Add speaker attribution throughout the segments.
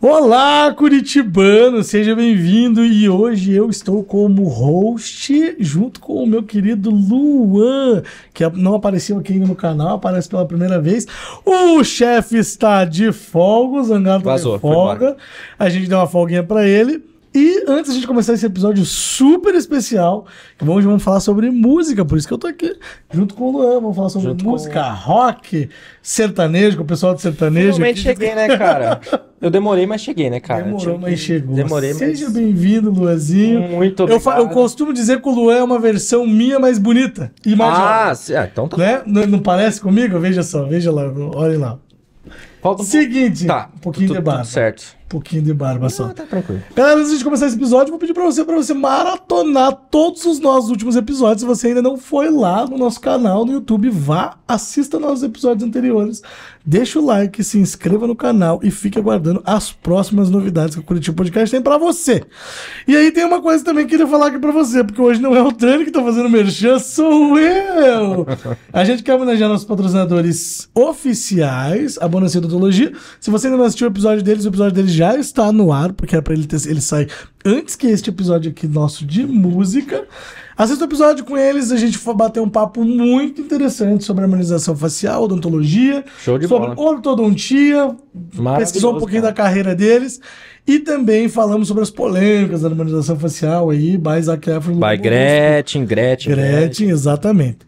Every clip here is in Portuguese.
Speaker 1: Olá, Curitibano, seja bem-vindo. E hoje eu estou como host junto com o meu querido Luan, que não apareceu aqui ainda no canal, aparece pela primeira vez. O chefe está de folga, o Zangado está de folga. A gente deu uma folguinha para ele. E antes de começar esse episódio super especial, que hoje vamos falar sobre música, por isso que eu tô aqui junto com o Luan, vamos falar sobre junto música, com... rock, sertanejo, com o pessoal do sertanejo. Finalmente cheguei, né, cara? Eu demorei, mas cheguei, né, cara? Demorou, cheguei, mas chegou. Demorei, Seja mas... bem-vindo, Luanzinho. Muito obrigado. Eu, fa... eu, costumo dizer que o Luan é uma versão minha mais bonita e mais Ah, ah então tá. Né? Não, não parece comigo? Veja só, veja lá, olha lá. Falta um Seguinte, tá, um pouquinho de debate. Tudo certo pouquinho de barba Não, só. tá tranquilo. Galera, antes de começar esse episódio, vou pedir pra você, pra você maratonar todos os nossos últimos episódios. Se você ainda não foi lá no nosso canal no YouTube, vá, assista nossos episódios anteriores, deixa o like, se inscreva no canal e fique aguardando as próximas novidades que o Curitiba Podcast tem pra você. E aí tem uma coisa também que eu queria falar aqui pra você, porque hoje não é o treino que tá fazendo merchan, sou eu! A gente quer homenagear nossos patrocinadores oficiais, a Bonacida Odontologia. Se você ainda não assistiu o episódio deles, o episódio deles já está no ar, porque é pra ele ter. Ele sair antes que este episódio aqui nosso de música. Assista o episódio com eles, a gente foi bater um papo muito interessante sobre harmonização facial, odontologia, Show de sobre bola. ortodontia, pesquisou um pouquinho cara. da carreira deles. E também falamos sobre as polêmicas da harmonização facial aí, by Zac Efron. By Gretchen, Gretchen, Gretchen. Gretchen, exatamente.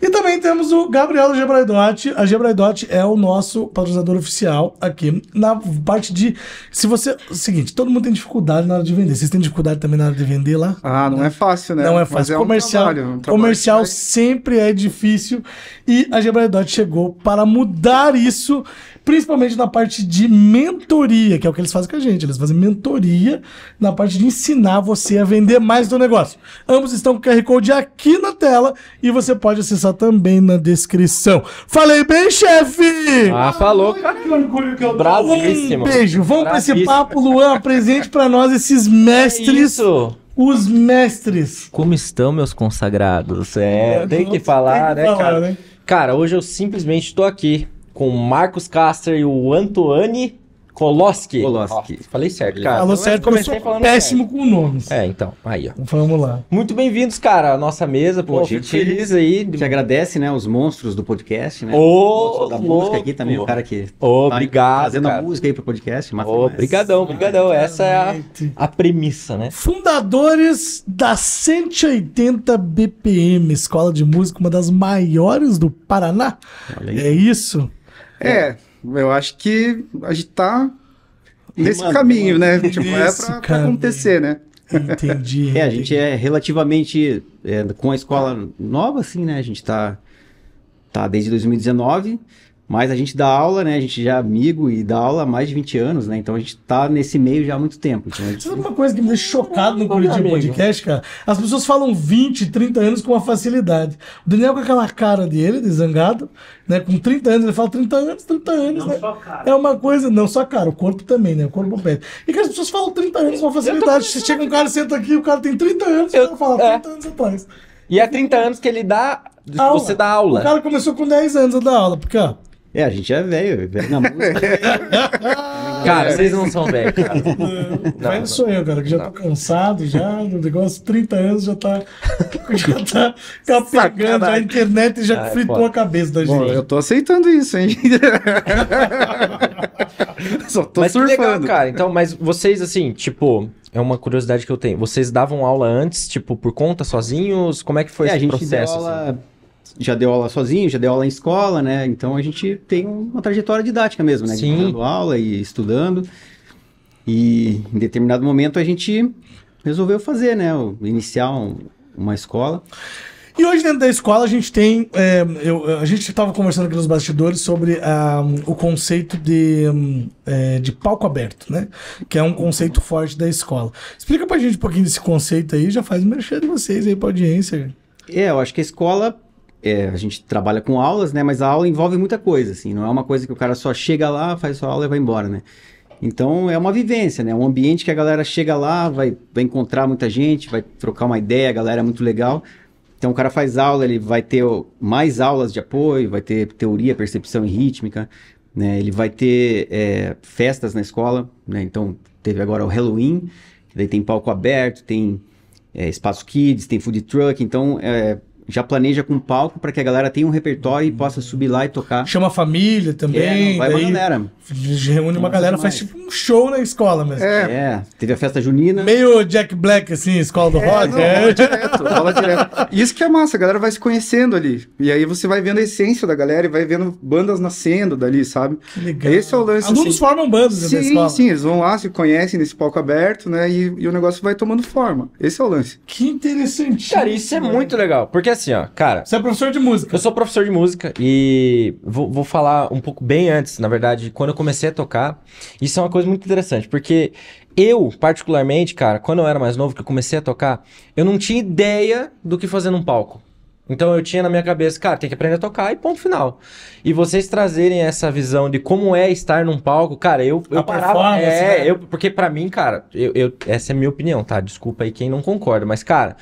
Speaker 1: E também temos o Gabriel Gebraidotti. A Gebraidotti é o nosso patrocinador oficial aqui na parte de. Se você. seguinte, todo mundo tem dificuldade na hora de vender. Vocês têm dificuldade também na hora de vender lá?
Speaker 2: Ah, não né? é fácil, né? Não é fácil. É comercial, trabalho, é um
Speaker 1: trabalho comercial sempre é difícil. E a Gebraidotti chegou para mudar isso principalmente na parte de mentoria, que é o que eles fazem com a gente. Eles fazem mentoria na parte de ensinar você a vender mais do negócio. Ambos estão com o QR Code aqui na tela e você pode acessar também na descrição. Falei bem, chefe! Ah, falou, Que
Speaker 3: orgulho que eu Bravíssimo. Um beijo.
Speaker 1: Vamos para esse papo, Luan. Presente para nós esses é mestres. É isso os mestres.
Speaker 3: Como estão, meus consagrados? É, é tem, que falar, tem que né, falar, né, cara? Né? Cara, hoje eu simplesmente estou aqui com Marcos Caster e o Antoine Koloski. Koloski. Oh, falei certo, cara. Falou certo, comecei eu falando péssimo
Speaker 1: certo. com nomes.
Speaker 3: É, então, aí, ó. Vamos lá. Muito bem-vindos, cara, à nossa mesa. Pô, Pô gente feliz
Speaker 4: aí. Te agradece, né, os monstros do podcast, né? Ô, oh, da música aqui também, o cara que oh, tá obrigado, fazendo cara. a música aí pro
Speaker 3: podcast. Obrigadão, obrigadão. Essa é a, a, premissa, né?
Speaker 1: Fundadores da 180 BPM, Escola de Música, uma das maiores do Paraná. É isso. É,
Speaker 2: é, eu acho que
Speaker 1: a gente tá
Speaker 4: nesse mano, caminho, mano, né? Tipo, é pra, pra
Speaker 2: acontecer, né? Entendi. é,
Speaker 4: a gente é relativamente é, com a escola nova, assim, né? A gente tá, tá desde 2019. Mas a gente dá aula, né? A gente já é amigo e dá aula há mais de 20
Speaker 1: anos, né? Então a gente tá nesse meio já há muito tempo. Então gente... Sabe é uma coisa que me deixa chocado no Curitiba Podcast, cara? As pessoas falam 20, 30 anos com uma facilidade. O Daniel com aquela cara dele, de zangado, né? Com 30 anos, ele fala 30 anos, 30 anos, não né? Só cara. É uma coisa, não só cara, o corpo também, né? O corpo pede. E que as pessoas falam 30 anos com uma facilidade. Você chega um cara, senta aqui, o cara tem 30 anos, eu... o cara fala 30 é. anos atrás. E é 30 anos que ele dá. Aula. Você dá aula. O cara começou com 10 anos a dar aula, porque, ó. É, a gente é velho, não na música. cara, vocês não são velho, cara. velho sou eu, cara, que já não. tô cansado, já, O negócio, 30 anos já tá. Já tá capegando tá a internet e já ah, é fritou pô. a cabeça da gente. Bom,
Speaker 2: eu tô aceitando isso,
Speaker 1: hein? Só
Speaker 3: tô mas surfando. Legal, cara. Então, mas vocês, assim, tipo, é uma curiosidade que eu tenho. Vocês davam aula
Speaker 4: antes, tipo, por conta, sozinhos? Como é que foi é, esse processo? Aula... Assim? já deu aula sozinho, já deu aula em escola, né? Então a gente tem uma trajetória didática mesmo, né? Sim. Dando aula e estudando. E em determinado momento a gente resolveu fazer, né? Iniciar um, uma escola.
Speaker 1: E hoje dentro da escola a gente tem. É, eu, a gente estava conversando aqui nos bastidores sobre ah, o conceito de, é, de palco aberto, né? Que é um conceito forte da escola. Explica pra gente um pouquinho desse conceito aí, já faz um de vocês aí pra audiência.
Speaker 4: É, eu acho que a escola é, a gente trabalha com aulas, né? Mas a aula envolve muita coisa, assim. Não é uma coisa que o cara só chega lá, faz sua aula e vai embora, né? Então é uma vivência, né? Um ambiente que a galera chega lá, vai, vai encontrar muita gente, vai trocar uma ideia, a galera é muito legal. Então o cara faz aula, ele vai ter mais aulas de apoio, vai ter teoria, percepção e rítmica, né? Ele vai ter é, festas na escola, né? Então teve agora o Halloween, daí tem palco aberto, tem é, espaço kids, tem food truck, então é, já planeja com palco para que a galera tenha um repertório e possa subir lá e tocar. Chama
Speaker 1: a família
Speaker 4: também. É, vai daí, uma galera.
Speaker 1: Reúne uma galera, faz tipo um show na escola mesmo. É. é. Teve a festa junina. Meio Jack Black, assim, escola do é, rock. Não, é, rola
Speaker 2: direto, rola direto. Isso que é massa, a galera vai se conhecendo ali. E aí você vai vendo a essência da galera e vai vendo bandas nascendo dali, sabe? Que legal. Esse é o lance. Alunos assim. formam bandas sim, na escola. Sim, sim, eles vão lá, se conhecem nesse palco aberto, né? E, e o negócio vai tomando forma. Esse é o lance. Que interessante. Cara, isso é muito
Speaker 3: legal. Porque assim, ó, cara. Você é professor de música. Eu sou professor de música e vou, vou falar um pouco bem antes, na verdade, quando eu comecei a tocar. Isso é uma coisa muito interessante, porque eu, particularmente, cara, quando eu era mais novo, que eu comecei a tocar, eu não tinha ideia do que fazer num palco. Então eu tinha na minha cabeça, cara, tem que aprender a tocar e ponto final. E vocês trazerem essa visão de como é estar num palco, cara, eu, eu a parava. É, né? eu, porque para mim, cara, eu, eu, essa é a minha opinião, tá? Desculpa aí quem não concorda, mas, cara,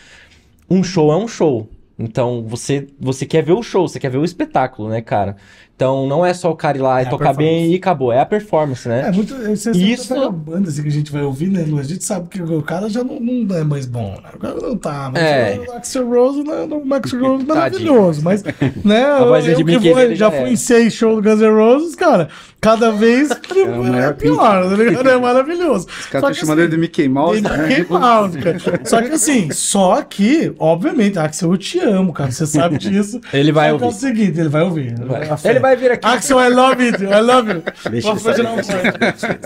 Speaker 3: um show é um show. Então, você, você quer ver o show, você quer ver o espetáculo, né, cara? Então, não é só o cara ir lá é e tocar bem e acabou. É a performance, né? É
Speaker 1: muito. É, Isso... Isso... Tá banda assim, que a gente vai ouvir, né, A gente sabe que o cara já não, não é mais bom. Né? O cara não tá. Mas é. O Axel Rose, né, o Max Rose é maravilhoso. Mas, né? eu, eu que vou, já, já é. fui em seis shows do Guns N' Roses, cara. Cada vez é, é pior, tá ligado? É maravilhoso. Os caras estão chamando ele de assim, Mickey Mouse. De né? Mickey tipo Mouse, cara. Só que assim, só que, obviamente, Axel, eu te amo, cara. Você sabe disso. Ele vai ouvir. Que É o seguinte, ele vai ouvir. Vai. Ele vai vir aqui. Axel, I love it, I love it. Deixa Posso eu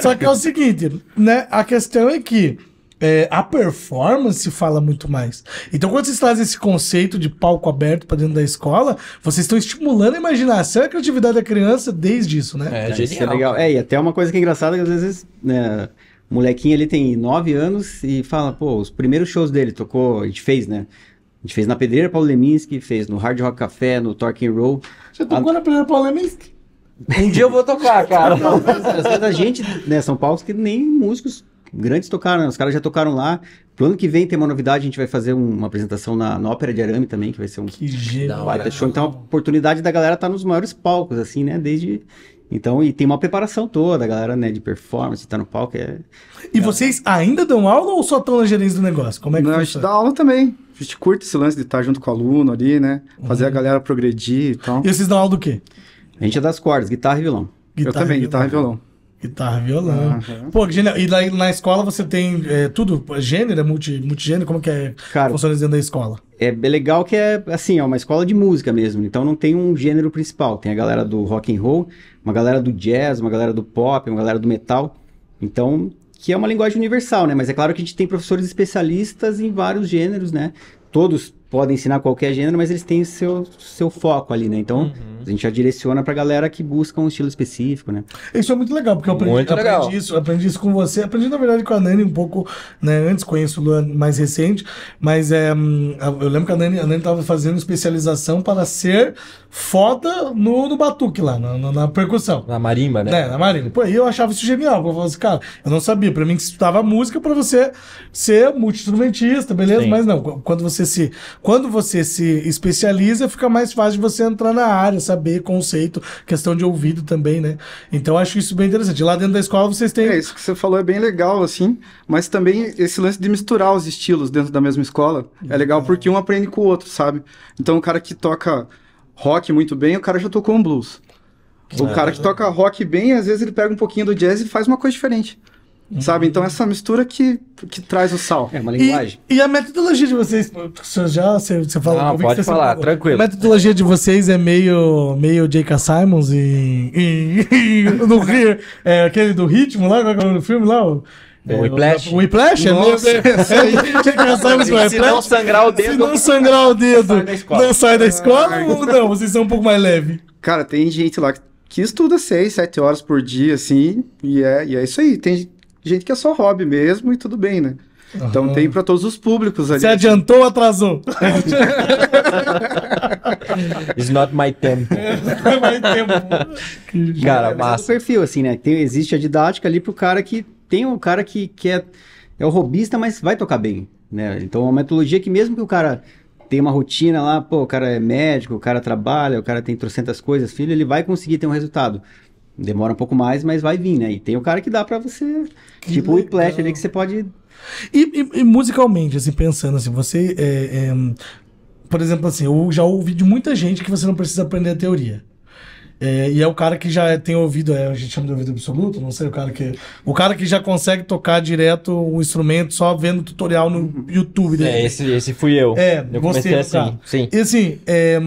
Speaker 1: só que é o seguinte, né? A questão é que é, a performance fala muito mais. Então, quando vocês trazem esse conceito de palco aberto para dentro da escola, vocês estão estimulando a imaginação e a criatividade da criança desde isso, né? É, é Isso é legal. É,
Speaker 4: e até uma coisa que é engraçada que às vezes, né, o molequinho tem 9 anos e fala, pô, os primeiros shows dele tocou, a gente fez, né? A gente fez na Pedreira Paulo Leminski, fez no Hard Rock Café, no Talking Roll.
Speaker 1: Você tocou a... na Pedreira Paulo Leminski? Um dia eu vou tocar, cara.
Speaker 4: às vezes a gente, né, são palcos que nem músicos grandes tocaram, né? os caras já tocaram lá. Pro ano que vem tem uma novidade, a gente vai fazer uma apresentação na, na Ópera de Arame também, que vai ser um que genial, baita show. Então a oportunidade da galera tá nos maiores palcos, assim, né? Desde. Então, e tem uma preparação toda, a galera, né, de performance,
Speaker 2: tá no palco. É... E vocês ainda dão aula ou só estão na gerência do negócio? Como é que Não, funciona? a gente dá aula também. A gente curte esse lance de estar junto com o aluno ali, né? Fazer uhum. a galera progredir e tal. E vocês dão aula do quê? A gente é das cordas, guitarra e violão. Guitarra Eu também, e violão. guitarra e violão.
Speaker 1: Guitarra, violão. Uhum. Pô, que genial. E na, na escola você tem é, tudo? Gênero? É multi, multigênero? Como que é Cara, funciona dentro da escola?
Speaker 4: É legal que é, assim, é uma escola de música mesmo. Então não tem um gênero principal. Tem a galera do rock and roll, uma galera do jazz, uma galera do pop, uma galera do metal. Então, que é uma linguagem universal, né? Mas é claro que a gente tem professores especialistas em vários gêneros, né? Todos podem ensinar qualquer gênero, mas eles têm seu, seu foco ali, né? Então, uhum. a gente já direciona pra galera que busca um estilo específico, né? Isso é muito legal, porque eu aprendi, muito legal. aprendi
Speaker 1: isso, aprendi isso com você, aprendi, na verdade, com a Nani um pouco, né? Antes, conheço o Luan mais recente, mas é, eu lembro que a Nani, a Nani tava fazendo especialização para ser foda no, no batuque lá, na, na, na percussão. Na marimba, né? É, na marimba. Pô, aí eu achava isso genial, eu falava assim, cara, eu não sabia, pra mim que estudava música é pra você ser multi-instrumentista, beleza? Sim. Mas não, quando você se quando você se especializa, fica mais fácil você entrar na área, saber conceito, questão de ouvido também, né? Então acho isso bem interessante. Lá dentro da escola vocês
Speaker 2: têm. É, isso que você falou é bem legal, assim, mas também esse lance de misturar os estilos dentro da mesma escola é legal porque um aprende com o outro, sabe? Então o cara que toca rock muito bem, o cara já tocou um blues. O é. cara que toca rock bem, às vezes ele pega um pouquinho do jazz e faz uma coisa diferente. Uhum. Sabe? Então essa mistura que, que traz o sal. É uma linguagem.
Speaker 1: E, e a metodologia de vocês, já você, você fala, Não, pode falar, sabe? tranquilo. A metodologia de vocês é meio, meio J.K. Simons e, e, e no, é, aquele do ritmo lá, é no filme lá, o... É, o Whiplash? O Whiplash é mesmo. Assim, é Se não sangrar o dedo. Se não sangrar o dedo, não sai da ah. escola ah, ou não? Vocês são um pouco mais
Speaker 2: leve. Cara, tem gente lá que estuda seis sete horas por dia, assim, e é, e é isso aí. Tem, gente que é só hobby mesmo e tudo bem, né? Uhum. Então tem para todos os públicos ali. Você adiantou ou atrasou? It's not my tempo. é
Speaker 4: cara, é massa. É o perfil, assim, né? Tem, existe a didática ali pro cara que... Tem um cara que, que é, é o robista, mas vai tocar bem, né? Então é uma metodologia que mesmo que o cara tem uma rotina lá, pô, o cara é médico, o cara trabalha, o cara tem trocentas coisas, filho, ele vai conseguir ter um resultado. Demora um pouco mais, mas vai vir, né? E tem o cara que dá para você. Que tipo legal. o Whiplash ali que você pode.
Speaker 1: E, e, e, musicalmente, assim, pensando assim, você. É, é, por exemplo, assim, eu já ouvi de muita gente que você não precisa aprender a teoria. É, e é o cara que já tem ouvido, é, a gente chama de ouvido absoluto, não sei, o cara que. O cara que já consegue tocar direto o instrumento só vendo tutorial no uhum. YouTube. Dele. Né? É, esse,
Speaker 3: esse fui eu. É, eu comecei você, assim. Cara. Sim.
Speaker 1: E assim, é,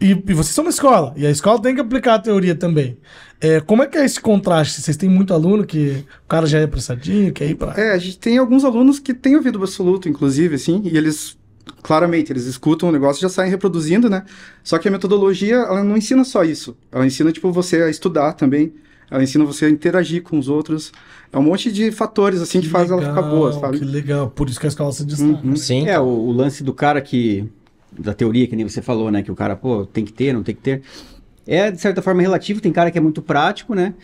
Speaker 1: e, e, vocês são uma escola, e a escola tem que aplicar a teoria também. É, como é que é esse contraste? Vocês têm muito aluno que o cara já é apressadinho, quer ir pra... É, a gente tem alguns alunos que têm ouvido absoluto, inclusive, assim,
Speaker 2: e eles, claramente, eles escutam o negócio e já saem reproduzindo, né? Só que a metodologia, ela não ensina só isso. Ela ensina, tipo, você a estudar também, ela ensina você a interagir com os outros. É um monte de fatores, assim, que, que legal, ela ficar boa,
Speaker 1: sabe? Que legal, por isso que a escola se destaca. Uhum. Sim,
Speaker 4: é, o, o lance do cara que da teoria, que nem você falou, né? Que o cara, pô, tem que ter, não tem que ter. É, de certa forma, relativo, tem cara que é muito prático, né?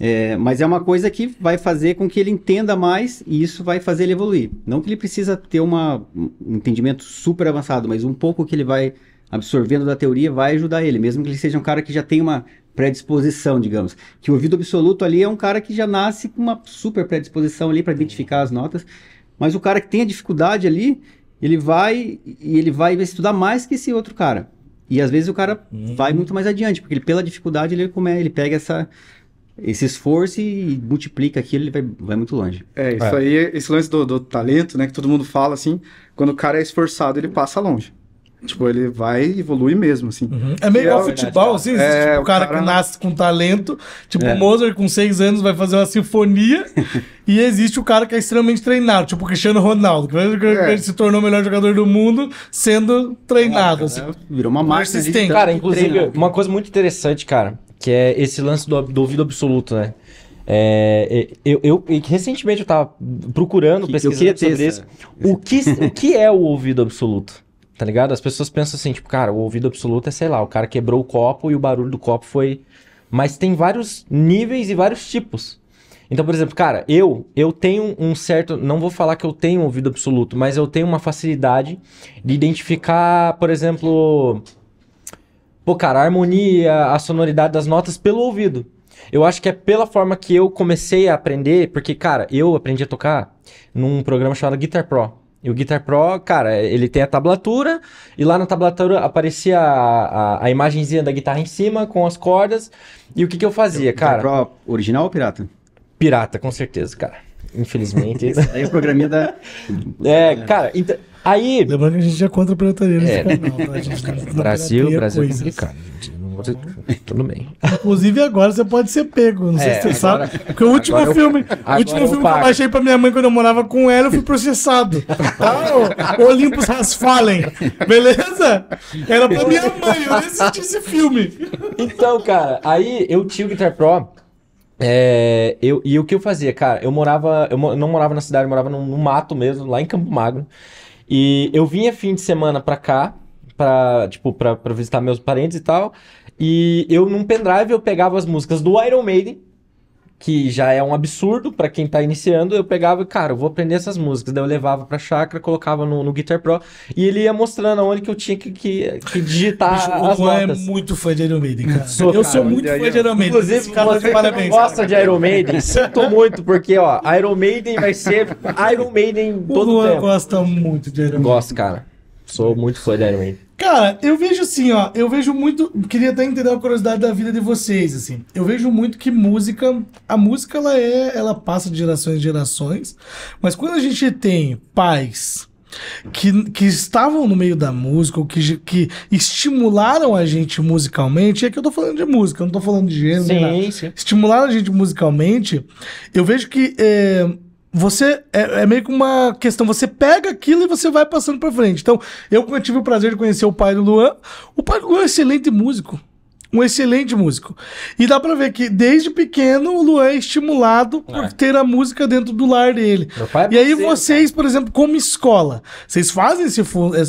Speaker 4: É, mas é uma coisa que vai fazer com que ele entenda mais e isso vai fazer ele evoluir. Não que ele precisa ter uma, um entendimento super avançado, mas um pouco que ele vai absorvendo da teoria vai ajudar ele, mesmo que ele seja um cara que já tem uma predisposição, digamos. Que o ouvido absoluto ali é um cara que já nasce com uma super predisposição ali para identificar as notas, mas o cara que tem a dificuldade ali, ele vai e ele vai estudar mais que esse outro cara. E às vezes o cara uhum. vai muito mais adiante, porque ele, pela dificuldade ele come, é, ele pega essa esse esforço e multiplica aquilo, ele vai, vai muito longe.
Speaker 2: É, isso é. aí, esse lance do, do, talento, né, que todo mundo fala assim, quando o cara é esforçado, ele passa longe. Tipo, ele vai evoluir mesmo, assim. Uhum. É meio é igual é, futebol,
Speaker 1: assim. É, tipo, o cara, cara, que nasce com talento. Tipo, é. o Mozart com seis anos vai fazer uma sinfonia. e existe o cara que é extremamente treinado, tipo o Cristiano Ronaldo, que é. ele se tornou o melhor jogador do mundo sendo treinado. Assim. Né? Virou uma máquina. Persistente. Cara, inclusive, treinado. Né? uma
Speaker 3: coisa muito interessante, cara, que é esse lance do, do ouvido absoluto, né? É, é eu, eu, eu, recentemente eu tava procurando, que, pesquisando sobre isso. O que, o que é o ouvido absoluto? Tá ligado? As pessoas pensam assim, tipo, cara, o ouvido absoluto é, sei lá, o cara quebrou o copo e o barulho do copo foi. Mas tem vários níveis e vários tipos. Então, por exemplo, cara, eu eu tenho um certo, não vou falar que eu tenho ouvido absoluto, mas eu tenho uma facilidade de identificar, por exemplo, pô, cara, a harmonia, a sonoridade das notas pelo ouvido. Eu acho que é pela forma que eu comecei a aprender, porque, cara, eu aprendi a tocar num programa chamado Guitar Pro. E o Guitar Pro, cara, ele tem a tablatura, e lá na tablatura aparecia a, a, a imagenzinha da guitarra em cima, com as cordas. E o que, que eu fazia, o então, cara? Guitar Pro original ou pirata? Pirata, com certeza, cara. Infelizmente. aí o é programinha da. É, cara, então.
Speaker 1: Aí. Lembrando que a gente é contra a pirataria nesse é. canal, tá? A gente tá Brasil, é Brasil é coisas. complicado
Speaker 3: você... Uhum. Tudo bem.
Speaker 1: Inclusive, agora você pode ser pego. Não sei é, se você agora, sabe. Porque o último filme, o último filme que eu baixei pra minha mãe quando eu morava com ela, eu fui processado. ah, tá, o Olympus Has Fallen. Beleza? Era pra minha mãe, eu assisti esse filme.
Speaker 3: Então, cara, aí eu tinha o Guitar Pro. É, eu, e o que eu fazia, cara? Eu morava, eu não morava na cidade, eu morava no, no mato mesmo, lá em Campo Magno. E eu vinha fim de semana pra cá, pra, tipo, pra, pra visitar meus parentes e tal. E eu, num pendrive, eu pegava as músicas do Iron Maiden, que já é um absurdo para quem tá iniciando, eu pegava e, cara, eu vou aprender essas músicas. Daí eu levava pra chácara, colocava no, no Guitar Pro e ele ia mostrando onde que eu tinha que, que, que digitar Bicho, as o Juan é notas. é
Speaker 1: muito fã de Iron Maiden, cara. Sou, eu cara, sou muito fã de Iron Maiden. Inclusive, cara você parabéns, gosta de Iron Maiden,
Speaker 3: sinto muito,
Speaker 1: porque, ó, Iron Maiden vai ser Iron Maiden todo o Juan tempo. gosta muito de Iron Maiden.
Speaker 3: Gosto, cara. Sou muito fã de Iron
Speaker 1: Cara, eu vejo assim, ó, eu vejo muito, queria até entender a curiosidade da vida de vocês, assim. Eu vejo muito que música, a música ela é, ela passa de gerações em gerações, mas quando a gente tem pais que, que estavam no meio da música, ou que, que estimularam a gente musicalmente, é que eu tô falando de música, eu não tô falando de gênero. Sim, sim. Estimularam a gente musicalmente, eu vejo que é, você é, é, meio que uma questão, você pega aquilo e você vai passando para frente. Então, eu tive o prazer de conhecer o pai do Luan. O pai do Luan é um excelente músico um excelente músico. E dá pra ver que desde pequeno o Luan é estimulado por é. ter a música dentro do lar dele. É e aí vocês, por exemplo, como escola, vocês fazem esse,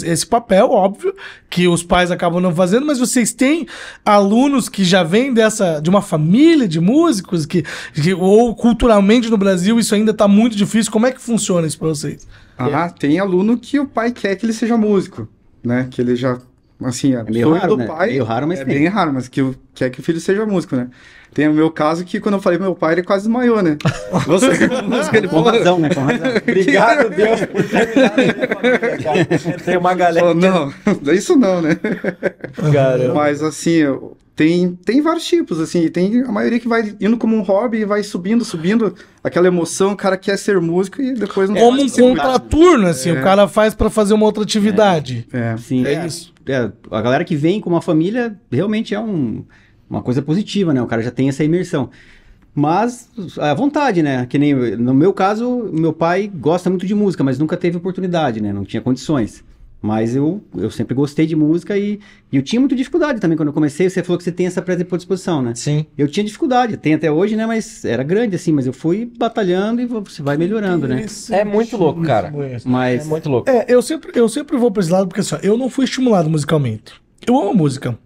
Speaker 1: esse papel, óbvio, que os pais acabam não fazendo, mas vocês têm alunos que já vêm dessa, de uma família de músicos, que, que ou culturalmente no Brasil isso ainda tá muito difícil. Como é que funciona isso pra vocês? Ah, tem aluno que o pai quer que ele seja músico, né? Que ele já assim, é meio raro, né? pai. meio raro, mas é tem. bem raro, mas
Speaker 2: que quer é que o filho seja músico, né? Tem o meu caso que quando eu falei pro meu pai, ele quase desmaiou, né? Você é músico, ele Com razão, né? Com razão. Né? Obrigado, Deus, por terminar Tem uma galera. Oh, não, isso não, né? Caramba. Mas assim, tem, tem vários tipos, assim, tem a maioria que vai indo como um hobby e vai subindo, subindo aquela emoção, o cara quer ser músico e depois não Como um contraturno,
Speaker 1: assim, é. o cara
Speaker 2: faz para fazer uma
Speaker 4: outra atividade. É, é. sim. É, é isso é, a galera que vem com uma família realmente é um, uma coisa positiva, né? O cara já tem essa imersão. Mas à é vontade, né? Que nem no meu caso, meu pai gosta muito de música, mas nunca teve oportunidade, né? Não tinha condições. Mas eu, eu sempre gostei de música e, e, eu tinha muita dificuldade também quando eu comecei. Você falou que você tem essa por disposição né? Sim. Eu tinha dificuldade, tem até hoje, né? Mas era grande assim, mas eu fui
Speaker 1: batalhando e você vai melhorando, né? É muito louco, cara. Mas... É muito louco. É, eu sempre, eu sempre vou pra esse lado porque assim, eu não fui estimulado musicalmente. Eu amo música.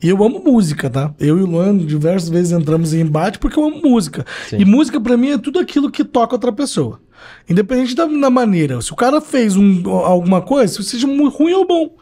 Speaker 1: E eu amo música, tá? Eu e o Luan diversas vezes entramos em embate porque eu amo música. Sim. E música para mim é tudo aquilo que toca outra pessoa. Independente da, da maneira. Se o cara fez um, alguma coisa, seja ruim ou bom.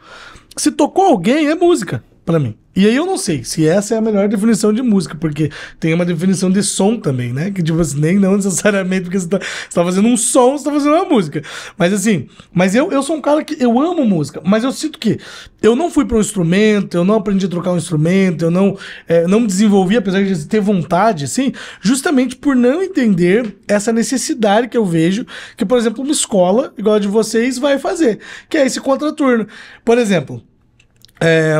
Speaker 1: Se tocou alguém, é música para mim. E aí eu não sei se essa é a melhor definição de música, porque tem uma definição de som também, né? Que tipo assim, nem não necessariamente porque você tá, você tá fazendo um som, você tá fazendo uma música. Mas assim, mas eu, eu sou um cara que eu amo música, mas eu sinto que eu não fui para um instrumento, eu não aprendi a trocar um instrumento, eu não, é, não me desenvolvi, apesar de ter vontade, assim, justamente por não entender essa necessidade que eu vejo, que, por exemplo, uma escola, igual a de vocês, vai fazer, que é esse contraturno. Por exemplo, é,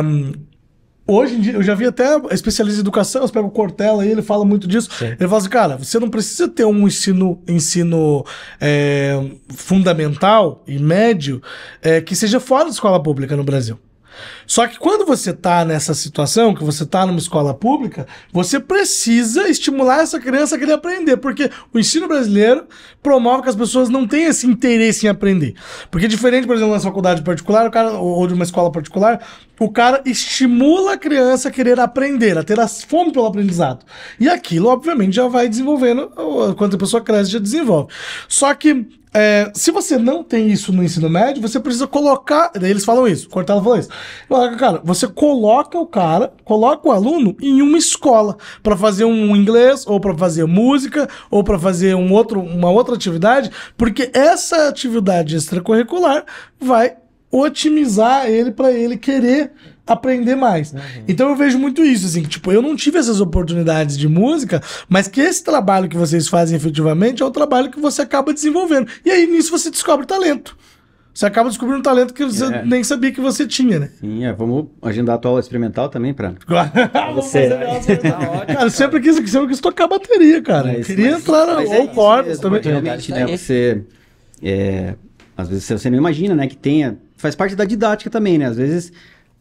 Speaker 1: Hoje em dia, eu já vi até especialista em educação, eu pegam o Cortella e ele fala muito disso. Sim. Ele fala assim, cara, você não precisa ter um ensino, ensino é, fundamental e médio é, que seja fora da escola pública no Brasil. Só que quando você está nessa situação, que você está numa escola pública, você precisa estimular essa criança a querer aprender, porque o ensino brasileiro promove que as pessoas não tenham esse interesse em aprender. Porque diferente, por exemplo, uma faculdade particular, o cara ou de uma escola particular, o cara estimula a criança a querer aprender, a ter a fome pelo aprendizado. E aquilo, obviamente, já vai desenvolvendo, quando a pessoa cresce, já desenvolve. Só que é, se você não tem isso no ensino médio, você precisa colocar. Daí eles falam isso, Cortella falou isso. Cara, você coloca o cara, coloca o aluno em uma escola para fazer um inglês, ou para fazer música, ou para fazer um outro, uma outra atividade, porque essa atividade extracurricular vai otimizar ele para ele querer aprender mais. Uhum. Então eu vejo muito isso, assim, tipo, eu não tive essas oportunidades de música, mas que esse trabalho que vocês fazem efetivamente é o trabalho que você acaba desenvolvendo. E aí nisso você descobre talento. Você acaba descobrindo um talento que você é. nem sabia que você tinha, né? Sim, é. Vamos agendar a tua aula experimental também pra. pra
Speaker 4: você. cara, eu sempre quis, sempre quis tocar bateria, cara. Mas, Queria mas, entrar mas ou é cordas também. Realmente, né? Você. É, às vezes você não imagina, né? Que tenha. Faz parte da didática também, né? Às vezes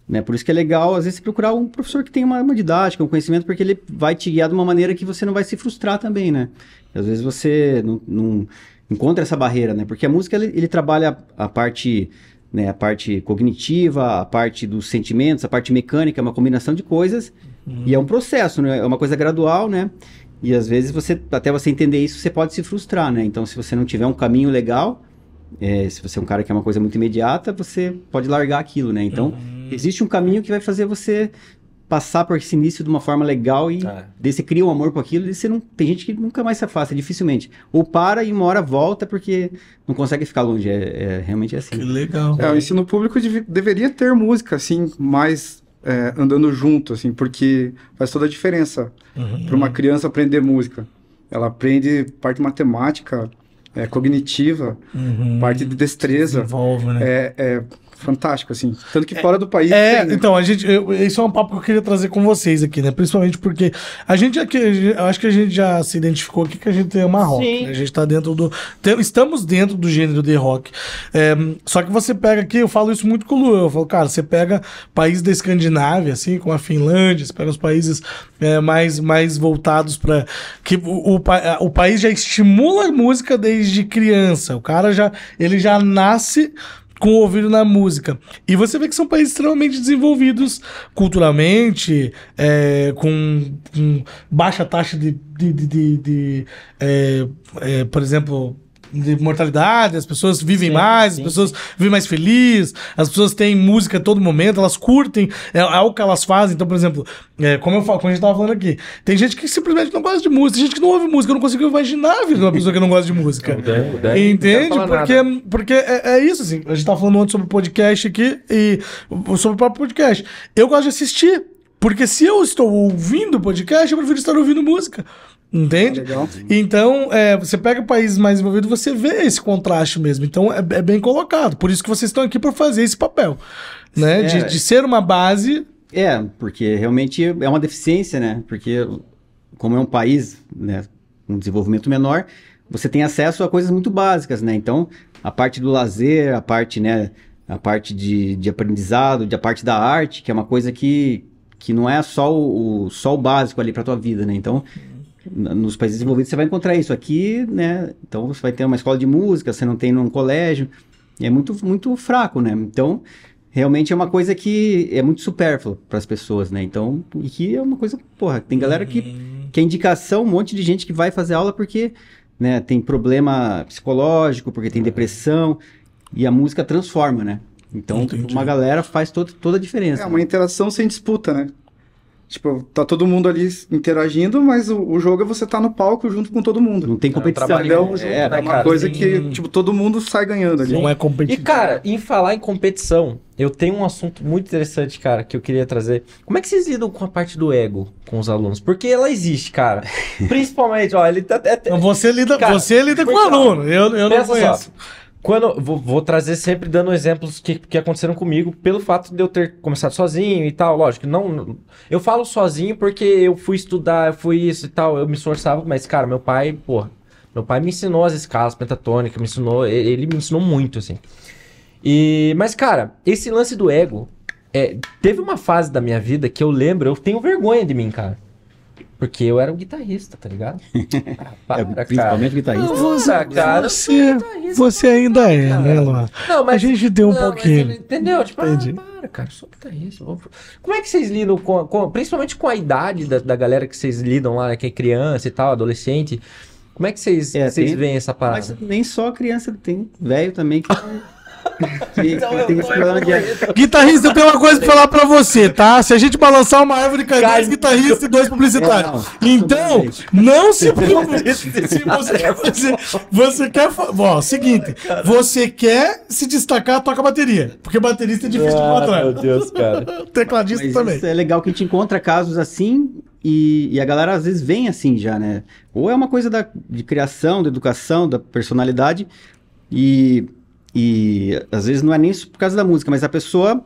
Speaker 4: né? Por isso que é legal, às vezes, procurar um professor que tem uma, uma didática, um conhecimento, porque ele vai te guiar de uma maneira que você não vai se frustrar também, né? E às vezes você não, não, encontra essa barreira, né? Porque a música, ele, ele trabalha a parte... Né, a parte cognitiva, a parte dos sentimentos, a parte mecânica, é uma combinação de coisas uhum. e é um processo, né? é uma coisa gradual, né? E às vezes você, até você entender isso, você pode se frustrar, né? Então, se você não tiver um caminho legal, é, se você é um cara que é uma coisa muito imediata, você pode largar aquilo, né? Então, uhum. existe um caminho que vai fazer você passar por esse início de uma forma legal e é. daí você cria um amor por aquilo e você não tem gente que nunca mais se afasta dificilmente
Speaker 2: ou para e uma hora volta porque não consegue ficar longe é, é realmente é assim que
Speaker 1: legal é, o
Speaker 2: ensino público dev deveria ter música assim mais é, andando junto assim porque faz toda a diferença uhum. para uma criança aprender música ela aprende parte matemática é, cognitiva, uhum. parte de destreza. Desenvolve, né? É, é, fantástico, assim. Tanto que fora do país. É, tem, é, né? então,
Speaker 1: a gente. Eu, isso é um papo que eu queria trazer com vocês aqui, né? Principalmente porque a gente aqui. Acho que a gente já se identificou aqui que a gente ama é rock. Né? A gente tá dentro do. Tem, estamos dentro do gênero de rock. É, só que você pega aqui, eu falo isso muito com o Lu. Eu falo, cara, você pega países da Escandinávia, assim, como a Finlândia, você pega os países é, mais, mais voltados para que o, o, o país já estimula a música desde criança. O cara já. Ele já nasce com o ouvido na música. E você vê que são países extremamente desenvolvidos culturalmente, é, com, com, baixa taxa de, de, de, de é, é, por exemplo, de mortalidade, as pessoas vivem sim, mais, sim, as pessoas vivem mais felizes, as pessoas têm música a todo momento, elas curtem, é, algo é que elas fazem. Então, por exemplo, é, como, eu falo, como a gente tava falando aqui, tem gente que simplesmente não gosta de música, tem gente que não ouve música, eu não consigo imaginar a vida de uma pessoa que não gosta de música. Entende? Porque, é, porque é, é, isso, assim. A gente tava falando ontem sobre podcast aqui e sobre o próprio podcast. Eu gosto de assistir. Porque se eu estou ouvindo podcast, eu prefiro estar ouvindo música. Entende? então, é, você pega países mais envolvidos, você vê esse contraste mesmo. Então, é, é bem colocado. Por isso que vocês estão aqui para fazer esse papel, né? É, de, de, ser uma base.
Speaker 4: É, porque realmente é uma deficiência, né? Porque, como é um país né, um desenvolvimento menor, você tem acesso a coisas muito básicas, né? Então, a parte do lazer, a parte, né? A parte de, de aprendizado, de a parte da arte, que é uma coisa que, que não é só o, o só o básico ali para tua vida, né? Então, nos países desenvolvidos você vai encontrar isso. Aqui, né? Então você vai ter uma escola de música, você não tem num colégio. É muito, muito fraco, né? Então, realmente é uma coisa que é muito supérflua para as pessoas, né? Então, e que é uma coisa, porra, tem galera uhum. que, que é indicação, um monte de gente que vai fazer aula porque né, tem problema psicológico, porque tem uhum. depressão, e a música transforma, né?
Speaker 2: Então, Entendi. uma galera faz todo, toda a diferença. É uma interação sem disputa, né? Tipo, tá todo mundo ali interagindo, mas o, o, jogo é você tá no palco junto com todo mundo. Não tem é, competição. É, junto, é, é, é uma cara, coisa sim. que, tipo, todo mundo sai ganhando ali. Não é competição. E, cara, em falar em
Speaker 3: competição, eu tenho um assunto muito interessante, cara, que eu queria trazer. Como é que vocês lidam com a parte do ego com os alunos? Porque ela existe, cara. Principalmente, ó, ele tá... É, você lida, cara, você lida com o aluno, eu, eu não conheço. Só. Quando. Vou, vou, trazer sempre dando exemplos que, que aconteceram comigo, pelo fato de eu ter começado sozinho e tal. Lógico, não. Eu falo sozinho porque eu fui estudar, eu fui isso e tal. Eu me esforçava, mas, cara, meu pai, porra. Meu pai me ensinou as escalas pentatônicas, me ensinou. Ele, ele me ensinou muito, assim. E, mas, cara, esse lance do ego. É, teve uma fase da minha vida que eu lembro, eu tenho vergonha de mim, cara. Porque eu era um
Speaker 1: guitarrista,
Speaker 3: tá ligado? Ah, para, é, principalmente cara. guitarrista. Não, você, é, né, cara, você,
Speaker 1: você ainda cara. é, né, Luan? Não, mas, a gente deu um não, pouquinho. Mas, entendeu? Tipo, ah, Entendi.
Speaker 3: Ah, para, cara, sou guitarrista. Como é que vocês lidam com, com principalmente com a idade da, da galera que vocês lidam lá, que é criança e tal, adolescente? Como é que vocês, é, vocês tem, veem essa parada?
Speaker 4: Mas nem só criança, tem velho também que então eu de...
Speaker 1: Guitarrista, eu tenho uma coisa pra falar pra você, tá? Se a gente balançar uma árvore, cai Cara, dois guitarristas e dois é, publicitários. Não, não. Tá então, não se preocupe. se você, você quer. bom, é seguinte, você quer se destacar, toca bateria. Porque baterista é difícil ah, de encontrar. Meu Deus, cara. Tecladista Mas também. é legal que a gente encontra casos
Speaker 4: assim e, e, a galera às vezes vem assim já, né? Ou é uma coisa da, de criação, da educação, da personalidade. E e às vezes não é nem por causa da música, mas a pessoa,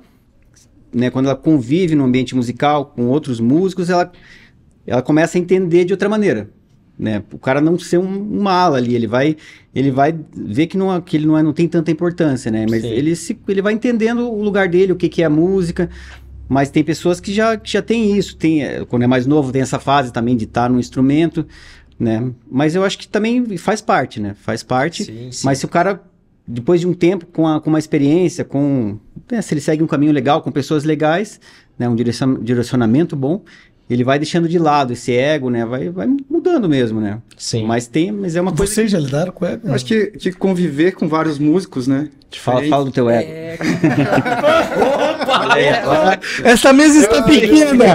Speaker 4: né, quando ela convive no ambiente musical com outros músicos, ela, ela começa a entender de outra maneira. Né? O cara não ser um, uma ali, ele vai, ele vai ver que, não, que ele não, é, não tem tanta importância, né? Mas ele, se, ele vai entendendo o lugar dele, o que, que é a música. Mas tem pessoas que já, que já tem isso, tem, eh, quando é mais novo, tem essa fase também de estar tá no instrumento, né? Mas eu acho que também faz parte, né? Faz parte. Sim, sim. Mas se o cara depois de um tempo, com, a, com uma experiência, com né, se ele segue um caminho legal, com pessoas legais, né, um direcionamento bom, ele vai deixando de lado esse ego, né? Vai, vai mudando mesmo, né? Sim. Mas tem, mas é uma coisa. Vocês que... já
Speaker 2: lidaram com ego? Eu acho que, que conviver com vários músicos, né? Fala, fala do teu ego. É... Essa mesa está pequena.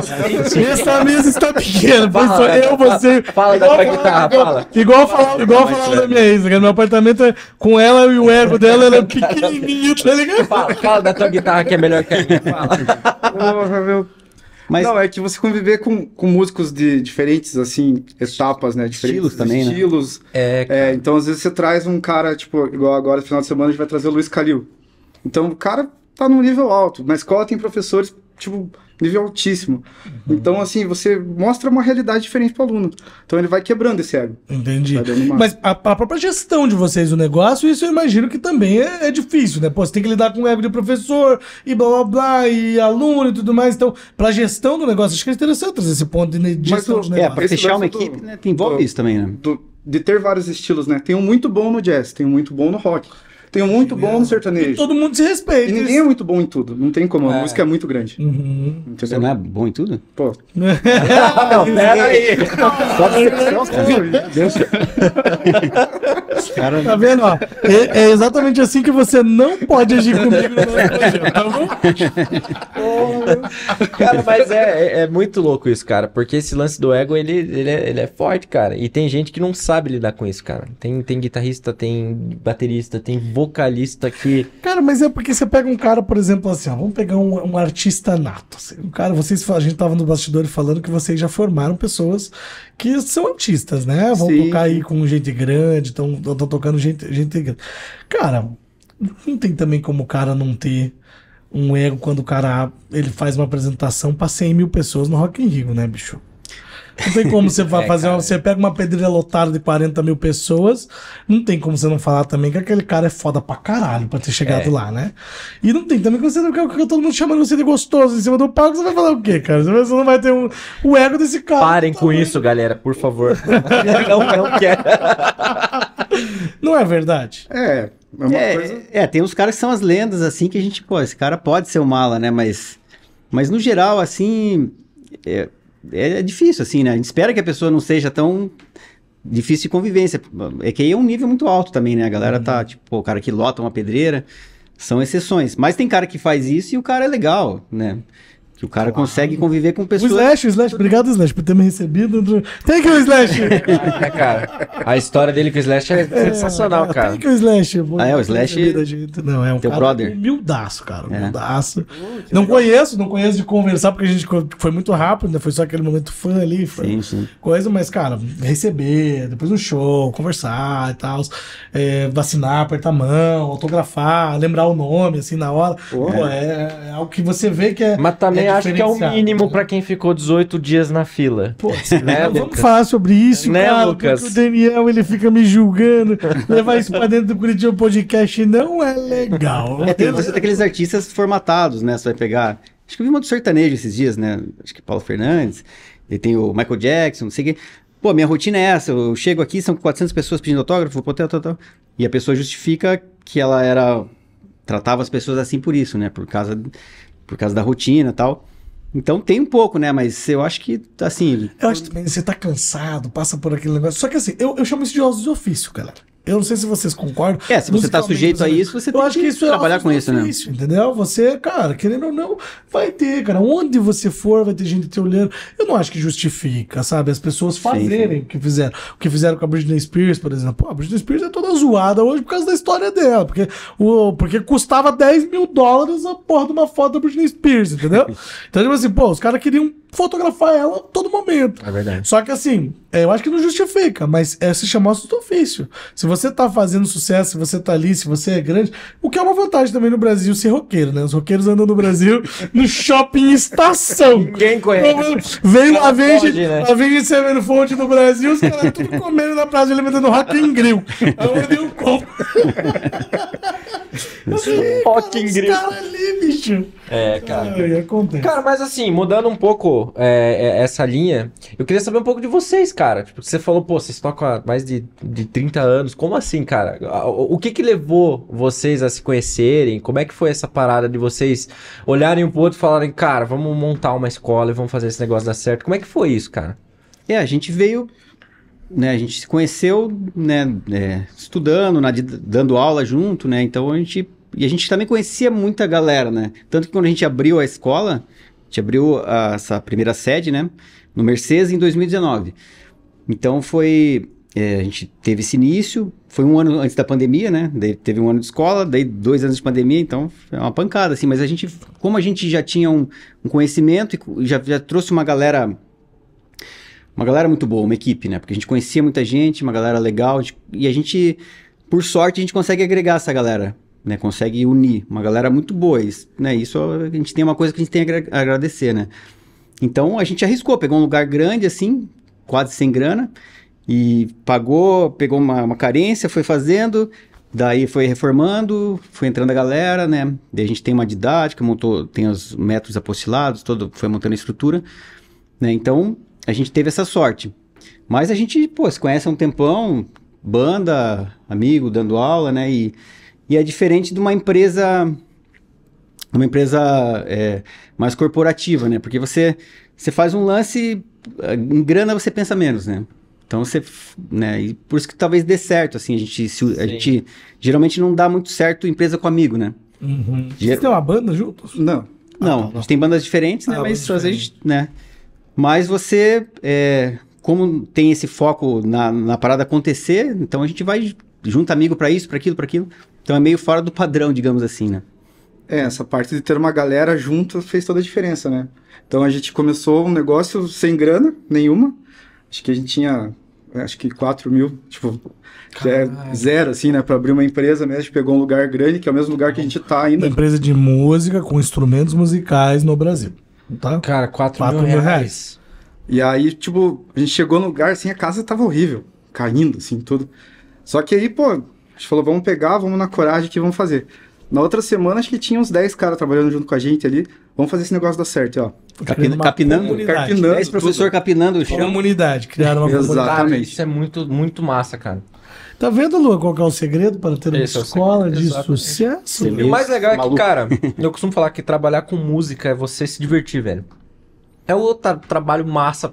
Speaker 2: Essa mesa está
Speaker 1: pequena. Fala, eu, você. Fala da guitarra, fala. Igual falar igual falar da minha ex, cara. Né? Meu apartamento é com ela e o ego dela, ela é
Speaker 3: pequenininho, tá ligado? Fala, da tua guitarra que é melhor que a minha.
Speaker 2: fala. Mas... Não, é que você conviver com, com músicos de diferentes, assim, etapas, né? Diferentes estilos também, né? estilos. Né? É, é, então, às vezes você traz um cara, tipo, igual agora, final de semana, a gente vai trazer o Luiz Calil. Então, o cara tá num nível alto. Na escola tem professores, tipo, nível altíssimo. Uhum. Então, assim, você
Speaker 1: mostra uma realidade diferente para o aluno. Então, ele vai quebrando esse ego. Entendi. Uma... Mas a, a, própria gestão de vocês do negócio, isso eu imagino que também é, é, difícil, né? Pô, você tem que lidar com o ego de professor e blá blá blá e aluno e tudo mais. Então, para a gestão do negócio, acho que é interessante trazer esse ponto de gestão Mas, É, para fechar uma do, equipe, né? Tem envolve do, isso
Speaker 2: também, né? de ter vários estilos, né? Tem um muito bom no jazz, tem um muito bom no rock tem um muito bom no sertanejo. E todo mundo
Speaker 1: se respeita. E ninguém isso.
Speaker 2: é muito bom em tudo. Não tem como. A é. música é muito grande.
Speaker 1: Uhum.
Speaker 2: Você não é bom em tudo? Pô. não,
Speaker 1: pera aí. Só decepção,
Speaker 2: cara.
Speaker 1: Cara... Tá vendo? Ó, é, é, exatamente assim que você não pode agir comigo no programa, é, tá bom? cara,
Speaker 3: mas é, é, é, muito louco isso, cara. Porque esse lance do ego, ele, ele, é, ele é forte, cara. E tem gente que não sabe lidar com isso, cara. Tem, tem guitarrista, tem baterista, tem vocalista que.
Speaker 1: Cara, mas é porque você pega um cara, por exemplo, assim, ó, vamos pegar um, um artista nato. Assim, um cara, vocês, a gente tava no bastidor falando que vocês já formaram pessoas que são artistas, né? Vão Sim. tocar aí com com gente grande, estão tocando gente, gente grande. Cara, não tem também como o cara não ter um ego quando o cara ele faz uma apresentação pra 100 mil pessoas no Rock in Rio, né, bicho? Não tem como você é, fazer. você pega uma pedreira lotada de 40 mil pessoas, não tem como você não falar também que aquele cara é foda pra caralho pra ter chegado é. lá, né? E não tem também que você não quer é todo mundo chamando você de gostoso em cima do palco, você vai falar o quê, cara? Você não vai ter um, o ego desse cara. Parem com também. isso, galera, por favor. não, não quero. Não é verdade?
Speaker 4: É. É, é, coisa... é, tem uns caras que são as lendas, assim, que a gente, pô, esse cara pode ser o mala, né? Mas, mas no geral, assim, é, é, é difícil, assim, né? A gente espera que a pessoa não seja tão difícil de convivência. É que aí é um nível muito alto também, né? A galera tá, uhum. tá, tipo, o cara que lota uma pedreira, são exceções. Mas tem cara que faz isso e o cara é legal, né? Que o cara consegue ah. conviver com pessoas. O Slash,
Speaker 1: o Slash, obrigado, Slash, por ter me recebido. Thank you, Slash! é,
Speaker 4: cara, a história
Speaker 1: dele com o Slash é,
Speaker 3: é sensacional,
Speaker 1: é, cara. Thank you, Slash. Vou ah, é, o Slash. Não, é um teu cara brother. humildaço, cara. É. Humildaço. É. Não conheço, não conheço de conversar, porque a gente foi muito rápido, né? Foi só aquele momento fã ali. Foi sim, sim. Coisa, mas, cara, receber, depois um show, conversar e tal, é, vacinar, apertar a mão, autografar, lembrar o nome, assim, na hora. Pô, é, é, algo que você vê que é. Mas também também acho que é o
Speaker 3: mínimo para quem ficou 18 dias na fila. Pô, né, vamos falar
Speaker 1: sobre isso, né, cara, Lucas? o Daniel ele fica me julgando. Levar isso pra dentro do Curitiba Podcast não é legal. É, tem, você tem aqueles artistas
Speaker 4: formatados, né? Você vai pegar. Acho que eu vi uma do sertanejo esses dias, né? Acho que Paulo Fernandes. E tem o Michael Jackson, não sei o quê. Pô, minha rotina é essa. Eu chego aqui, são 400 pessoas pedindo autógrafo, pô, tal, tal, tal. E a pessoa justifica que ela era tratava as pessoas assim por isso, né? Por causa por causa da rotina e tal. Então tem um pouco, né? Mas eu acho que, assim.
Speaker 1: Eu acho também, você tá cansado, passa por aquele negócio. Só que assim, eu, eu chamo isso de ossos de ofício, galera. Eu não sei se vocês concordam. É, se você está sujeito a né? isso, você tem eu acho que, isso é trabalhar é com isso, né? Entendeu? Você, cara, querendo ou não, vai ter, cara. Onde você for, vai ter gente te olhando. Eu não acho que justifica, sabe? As pessoas fazerem sim, sim. o que fizeram. O que fizeram com a Britney Spears, por exemplo. Pô, a Britney Spears é toda zoada hoje por causa da história dela. Porque, o, porque custava 10 mil dólares a porra de uma foto da Britney Spears, entendeu? Então, tipo assim, pô, os caras queriam fotografar ela todo momento. É verdade. Só que assim, é, eu acho que não justifica, mas é se chamar do ofício. Se você tá fazendo sucesso, se você tá ali, se você é grande, o que é uma vantagem também no Brasil ser roqueiro, né? Os roqueiros andam no Brasil no shopping estação. Ninguém conhece. Vem lá, vem, gente, né? lá gente servindo fonte no Brasil, os caras tudo comendo na praça de alimentando rato em grill. Aí eu dei um copo. Assim, cara, os caras ali, bicho.
Speaker 3: É, cara. Ai,
Speaker 1: acontece. Cara, mas assim,
Speaker 3: mudando um pouco é, é, essa linha. Eu queria saber um pouco de vocês, cara. Tipo, você falou, pô, vocês tocam há mais de, de 30 anos. Como assim, cara? O, o que que levou vocês a se conhecerem? Como é que foi essa parada de vocês olharem um pro outro e falarem, cara, vamos montar uma escola e vamos fazer esse negócio dar certo? Como é que foi
Speaker 4: isso, cara? É, a gente veio né, a gente se conheceu, né, é, estudando, na, dando aula junto, né, então a gente, e a gente também conhecia muita galera, né, tanto que quando a gente abriu a escola, gente abriu a, essa primeira sede, né? No Mercedes em 2019. Então foi. É, a gente teve esse início, foi um ano antes da pandemia, né? Daí teve um ano de escola, daí dois anos de pandemia, então é uma pancada, assim. Mas a gente, como a gente já tinha um, um conhecimento e já, já trouxe uma galera uma galera muito boa, uma equipe, né? Porque a gente conhecia muita gente, uma galera legal, e a gente, por sorte, a gente consegue agregar essa galera né? Consegue unir uma galera muito boa, isso, né? Isso a gente tem uma coisa que a gente tem a agradecer, né? Então a gente arriscou, pegou um lugar grande assim, quase sem grana, e pagou, pegou uma, uma carência, foi fazendo, daí foi reformando, foi entrando a galera, né? Daí a gente tem uma didática, montou, tem os métodos apostilados, todo, foi montando a estrutura, né? Então a gente teve essa sorte. Mas a gente, pô, se conhece há um tempão, banda, amigo, dando aula, né? E e é diferente de uma empresa uma empresa é, mais corporativa, né? Porque você, você faz um lance, eh, em grana você pensa menos, né? Então você, né? E por isso que talvez dê certo, assim, a gente, se, a gente geralmente não dá muito certo empresa com amigo, né? Uhum. Ger... uma banda
Speaker 2: juntos? Não,
Speaker 4: não. Ah, tá, a gente tem bandas diferentes, né?
Speaker 2: Ah, mas às vezes,
Speaker 4: né? Mas você, é, como tem esse foco na, na parada acontecer, então a gente vai
Speaker 2: junto amigo para isso, para aquilo, para aquilo. Então
Speaker 4: é meio fora do padrão, digamos assim, né?
Speaker 2: É, essa parte de ter uma galera junto fez toda a diferença, né? Então a gente começou um negócio sem grana nenhuma. Acho que a gente tinha, é, acho que 4 mil, tipo, é zero, assim, né? Pra abrir uma empresa mesmo, a gente pegou um lugar grande, que é o mesmo lugar que a gente tá ainda. Uma
Speaker 1: empresa de música com instrumentos musicais no Brasil, tá? Cara, 4, mil, mil reais. reais.
Speaker 2: E aí, tipo, a gente chegou no lugar, assim, a casa tava horrível, caindo, assim, tudo. Só que aí, pô, a gente falou, vamos pegar, vamos na coragem que vamos fazer. Na outra semana, acho que tinha uns 10 caras trabalhando junto com a gente ali. Vamos fazer esse negócio dar certo, ó. Capina, capinando, capinando. 10 professor tudo.
Speaker 3: capinando o chão. Comunidade, criaram uma Exatamente. Comunidade. Isso é muito, muito massa, cara.
Speaker 1: Tá vendo, Lua, qual é o segredo para ter uma é escola é de Exato. sucesso? E o mais legal é que, cara,
Speaker 3: eu costumo falar que trabalhar com música é você se divertir, velho. É outro trabalho massa.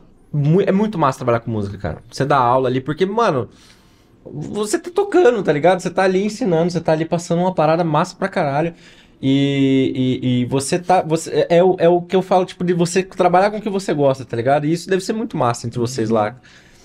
Speaker 3: É muito massa trabalhar com música, cara. Você dá aula ali, porque, mano, você tá tocando, tá ligado? Você tá ali ensinando, você tá ali passando uma parada massa pra caralho. E, e, e, você tá. Você, é, é, o, é o que eu falo, tipo, de você trabalhar com o que você gosta, tá ligado? E isso deve ser
Speaker 4: muito massa entre vocês lá.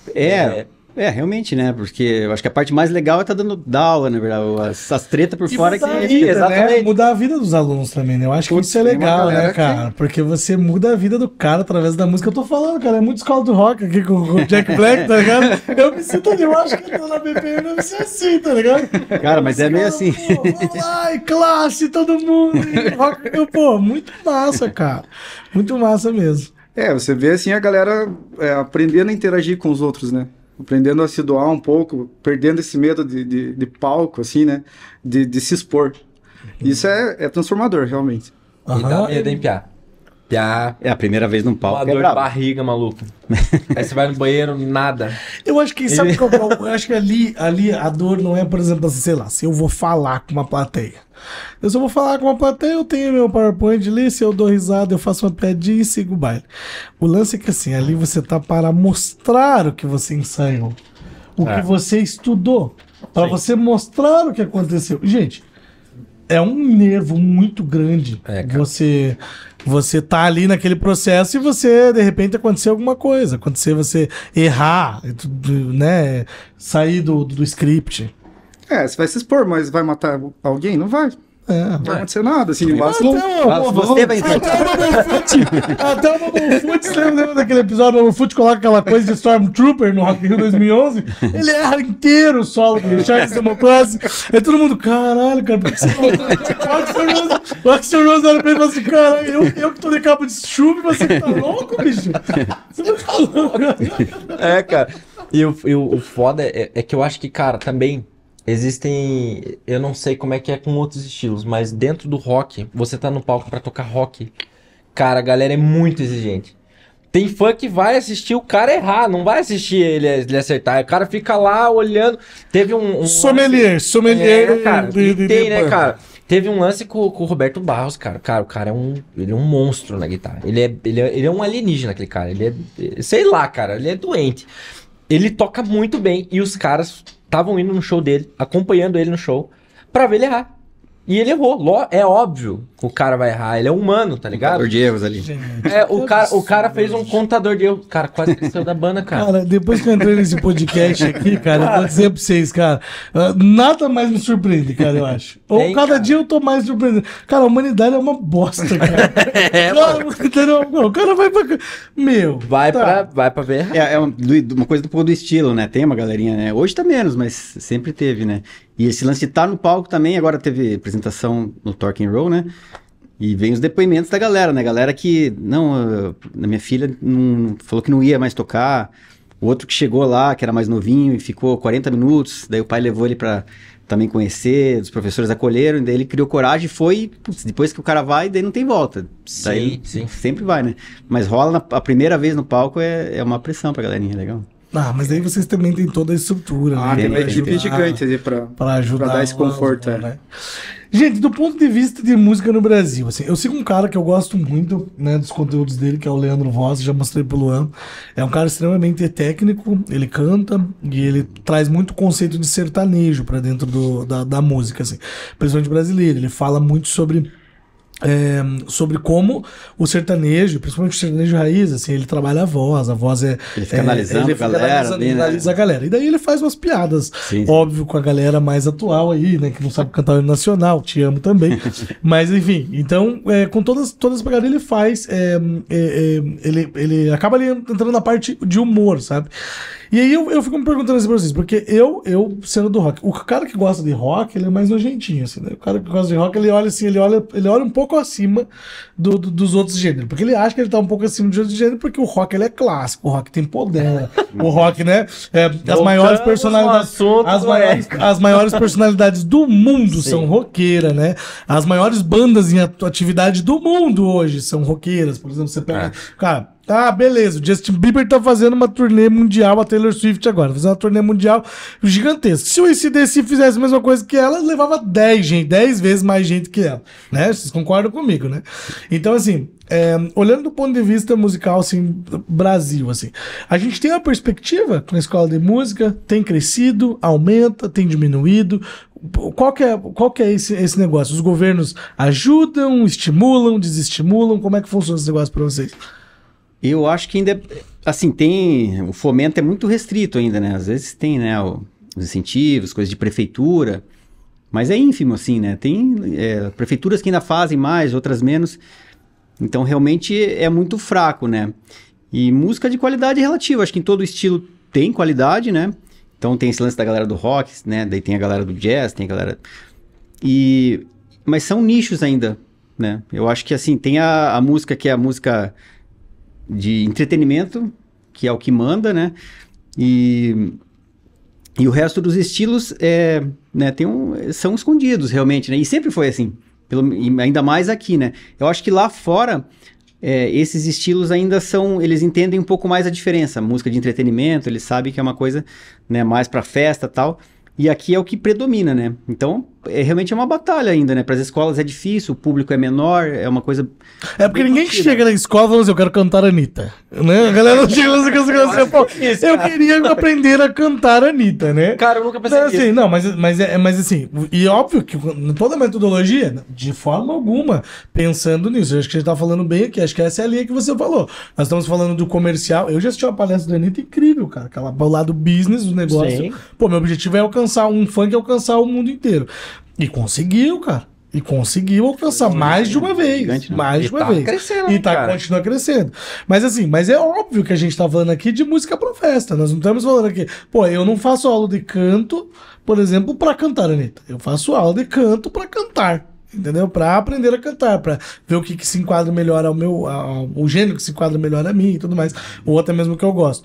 Speaker 4: Uhum. É. é. É, realmente, né? Porque eu acho que a parte mais legal é estar tá dando da aula, na verdade. As, as tretas por e fora que é vida, né? exatamente.
Speaker 1: Né? Mudar a vida dos alunos também, né? Eu acho Putz, que isso é legal, né, cara? Que... Porque você muda a vida do cara através da música. Eu tô falando, cara, é muito escola do rock aqui com o Jack Black, tá ligado? Eu me sinto ali, eu acho que eu tô na BPM, eu me sinto assim, tá ligado?
Speaker 2: Cara, mas, é meio assim.
Speaker 1: Ai, classe, todo mundo. rock, pô, muito massa, cara. Muito massa mesmo.
Speaker 2: É, você vê assim a galera é, aprendendo a interagir com os outros, né? aprendendo a se doar um pouco, perdendo esse medo de, de, de palco, assim, né? De, de se expor. Isso é, é transformador, realmente.
Speaker 3: Uhum. E dá medo, hein, já. É a primeira vez num palco. Uma é dor de barriga, maluco. Aí você vai no banheiro, nada.
Speaker 1: Eu acho que sabe é eu, eu acho que ali, ali a dor não é, por exemplo, assim, sei lá, se eu vou falar com uma plateia. Eu só vou falar com uma plateia, eu tenho meu PowerPoint ali, se eu dou risada, eu faço uma piadinha e sigo o baile. O lance é que assim, ali você tá para mostrar o que você ensaiou, o é. que você estudou, para você mostrar o que aconteceu. Gente, é um nervo muito grande é, você você tá ali naquele processo e você, de repente, acontecer alguma coisa. Acontecer você errar, né? Sair do, do script.
Speaker 2: É, você vai se expor, mas vai matar alguém? Não vai. É, não é. vai acontecer nada, assim, basta... Então, até, você vai até o Bobofute,
Speaker 1: até o Bobofute, você lembra daquele episódio, o Bobofute coloca aquela coisa de Stormtrooper no Rock Hill 2011, ele erra inteiro o solo do Charles Democracy, aí todo mundo, caralho, cara, por que você o Axel Rose olha pra ele e fala assim, cara, eu, eu que tô de cabo de chuva você tá louco, bicho? Você tá
Speaker 3: louco? É, cara, e o, e o, foda é, é que eu acho que, cara, também existem. Eu não sei como é que é com outros estilos, mas dentro do rock, você tá no palco para tocar rock. Cara, a galera é muito exigente. Tem fã que vai assistir o cara errar, não vai assistir ele, ele acertar. O cara fica lá olhando. Teve um. um sommelier, lance... sommelier. É, cara, de, de, tem, de, né, cara? Teve um lance com, com, o Roberto Barros, cara. Cara, o cara é um. Ele é um monstro na guitarra. Ele é, ele é, ele é um alienígena, aquele cara. Ele é. Sei lá, cara. Ele é doente. Ele toca muito bem e os caras estavam indo no show dele, acompanhando ele no show, para ver ele errar. E ele errou, é óbvio o cara vai errar. Ele é humano, tá ligado? Contador de erros ali. É, o cara, o cara fez um contador de erros. Cara, quase
Speaker 1: que saiu da banda, cara. Cara, depois que eu entrei nesse podcast aqui, cara, eu vou dizer pra vocês, cara, ah, nada mais me surpreende, cara, eu acho. Ou cada cara. dia eu tô mais surpreendido. Cara, a humanidade é uma bosta, cara. é, cara, O cara vai pra. Meu. Vai, tá. pra,
Speaker 4: vai pra ver. É, é uma, coisa do, do estilo, né? Tem uma galerinha, né? Hoje tá menos, mas sempre teve, né? E esse lance de tá no palco também, agora teve apresentação no Talking Roll, né? E vem os depoimentos da galera, né? Galera que, não, a minha filha não, falou que não ia mais tocar. O outro que chegou lá, que era mais novinho e ficou 40 minutos, daí o pai levou ele para também conhecer, os professores acolheram, daí ele criou coragem e foi, putz, depois que o cara vai, daí não tem volta. Daí sim, sim. sempre vai, né? Mas rola na, a primeira vez no palco é, é uma pressão pra galerinha, é legal.
Speaker 1: Ah, mas aí vocês também têm toda a estrutura. Ah, né? tem uma equipe gigante ali pra, pra ajudar. Pra dar esse conforto, é. né? Gente, do ponto de vista de música no Brasil, assim, eu sigo um cara que eu gosto muito, né, dos conteúdos dele, que é o Leandro Voz, já mostrei pelo Luan. É um cara extremamente técnico, ele canta e ele traz muito conceito de sertanejo para dentro do, da, da música, assim, principalmente brasileira. Ele fala muito sobre é, sobre como o sertanejo, principalmente o sertanejo raiz, assim, ele trabalha a voz, a voz é. Ele fica é, analisando né? ele fica a galera. Analisa, ali, analisa a galera. E daí ele faz umas piadas, sim, sim. óbvio, com a galera mais atual aí, né? Que não sabe cantar o nacional, te amo também. Mas enfim, então, é, com todas, todas as pegadas ele faz, é, é, é, ele, ele acaba ali entrando na parte de humor, sabe? E aí eu, eu fico me perguntando assim pra vocês, porque eu, eu sendo do rock, o cara que gosta de rock, ele é mais nojentinho, assim, né? O cara que gosta de rock, ele olha assim, ele olha, ele olha um pouco acima do, do dos outros gêneros, porque ele acha que ele tá um pouco acima dos outros gêneros, porque o rock, ele é clássico, o rock tem poder, né? o rock, né? É, as maiores personalidades, as maiores, é. as maiores personalidades do mundo Sim. são roqueiras, né? As maiores bandas em atividade do mundo hoje são roqueiras, por exemplo, você pega, é. cara, Tá, beleza. O Justin Bieber tá fazendo uma turnê mundial, a Taylor Swift agora. Fazendo uma turnê mundial gigantesca. Se o ICDC fizesse a mesma coisa que ela, levava 10 gente, 10 vezes mais gente que ela. Né? Vocês concordam comigo, né? Então, assim, é, olhando do ponto de vista musical, assim, Brasil, assim, a gente tem uma perspectiva na escola de música, tem crescido, aumenta, tem diminuído. Qual que é, qual que é esse, esse negócio? Os governos ajudam, estimulam, desestimulam? Como é que funciona esse negócio para vocês? Eu acho que ainda, assim,
Speaker 4: tem... O fomento é muito restrito ainda, né? Às vezes tem, né, o, os incentivos, coisas de prefeitura, mas é ínfimo, assim, né? Tem é, prefeituras que ainda fazem mais, outras menos. Então, realmente é muito fraco, né? E música de qualidade relativa. Acho que em todo estilo tem qualidade, né? Então tem esse lance da galera do rock, né? Daí tem a galera do jazz, tem a galera. E. Mas são nichos ainda, né? Eu acho que assim, tem a, a música que é a música de entretenimento, que é o que manda, né? E, e o resto dos estilos é, né, tem um, são escondidos realmente, né? E sempre foi assim, pelo, ainda mais aqui, né? Eu acho que lá fora é, esses estilos ainda são, eles entendem um pouco mais a diferença. Música de entretenimento, eles sabem que é uma coisa né, mais para festa tal. E aqui é o que predomina, né? Então, é, realmente é uma batalha ainda, né? Para as escolas é difícil, o público é menor, é
Speaker 1: uma coisa. É porque ninguém chega na escola e fala assim: eu quero cantar Anitta. Né? A galera não chega assim, assim, eu, isso, eu queria aprender a cantar Anitta, né? Cara, eu nunca pensei assim, nisso. assim, não, mas, mas, é, mas assim, e é óbvio que toda metodologia, de forma alguma, pensando nisso, eu acho que a gente tá falando bem aqui, acho que essa é a linha que você falou. Nós estamos falando do comercial. Eu já assisti uma palestra da Anitta incrível, cara, aquela o lado business do negócio. Sim. Pô, meu objetivo é alcançar um funk, alcançar o mundo inteiro. E conseguiu, cara. E conseguiu alcançar mais de uma é vez. Gigante, mais e de uma tá vez. Crescendo, e tá cara. continua crescendo. Mas assim, mas é óbvio que a gente tá falando aqui de música pra festa. Nós não estamos falando aqui, pô, eu não faço aula de canto, por exemplo, para cantar, Anitta. Eu faço aula de canto para cantar. Entendeu? Para aprender a cantar, para ver o que, que, se enquadra melhor ao meu. Ao, o gênero que se enquadra melhor a mim e tudo mais. Ou até mesmo o que eu gosto.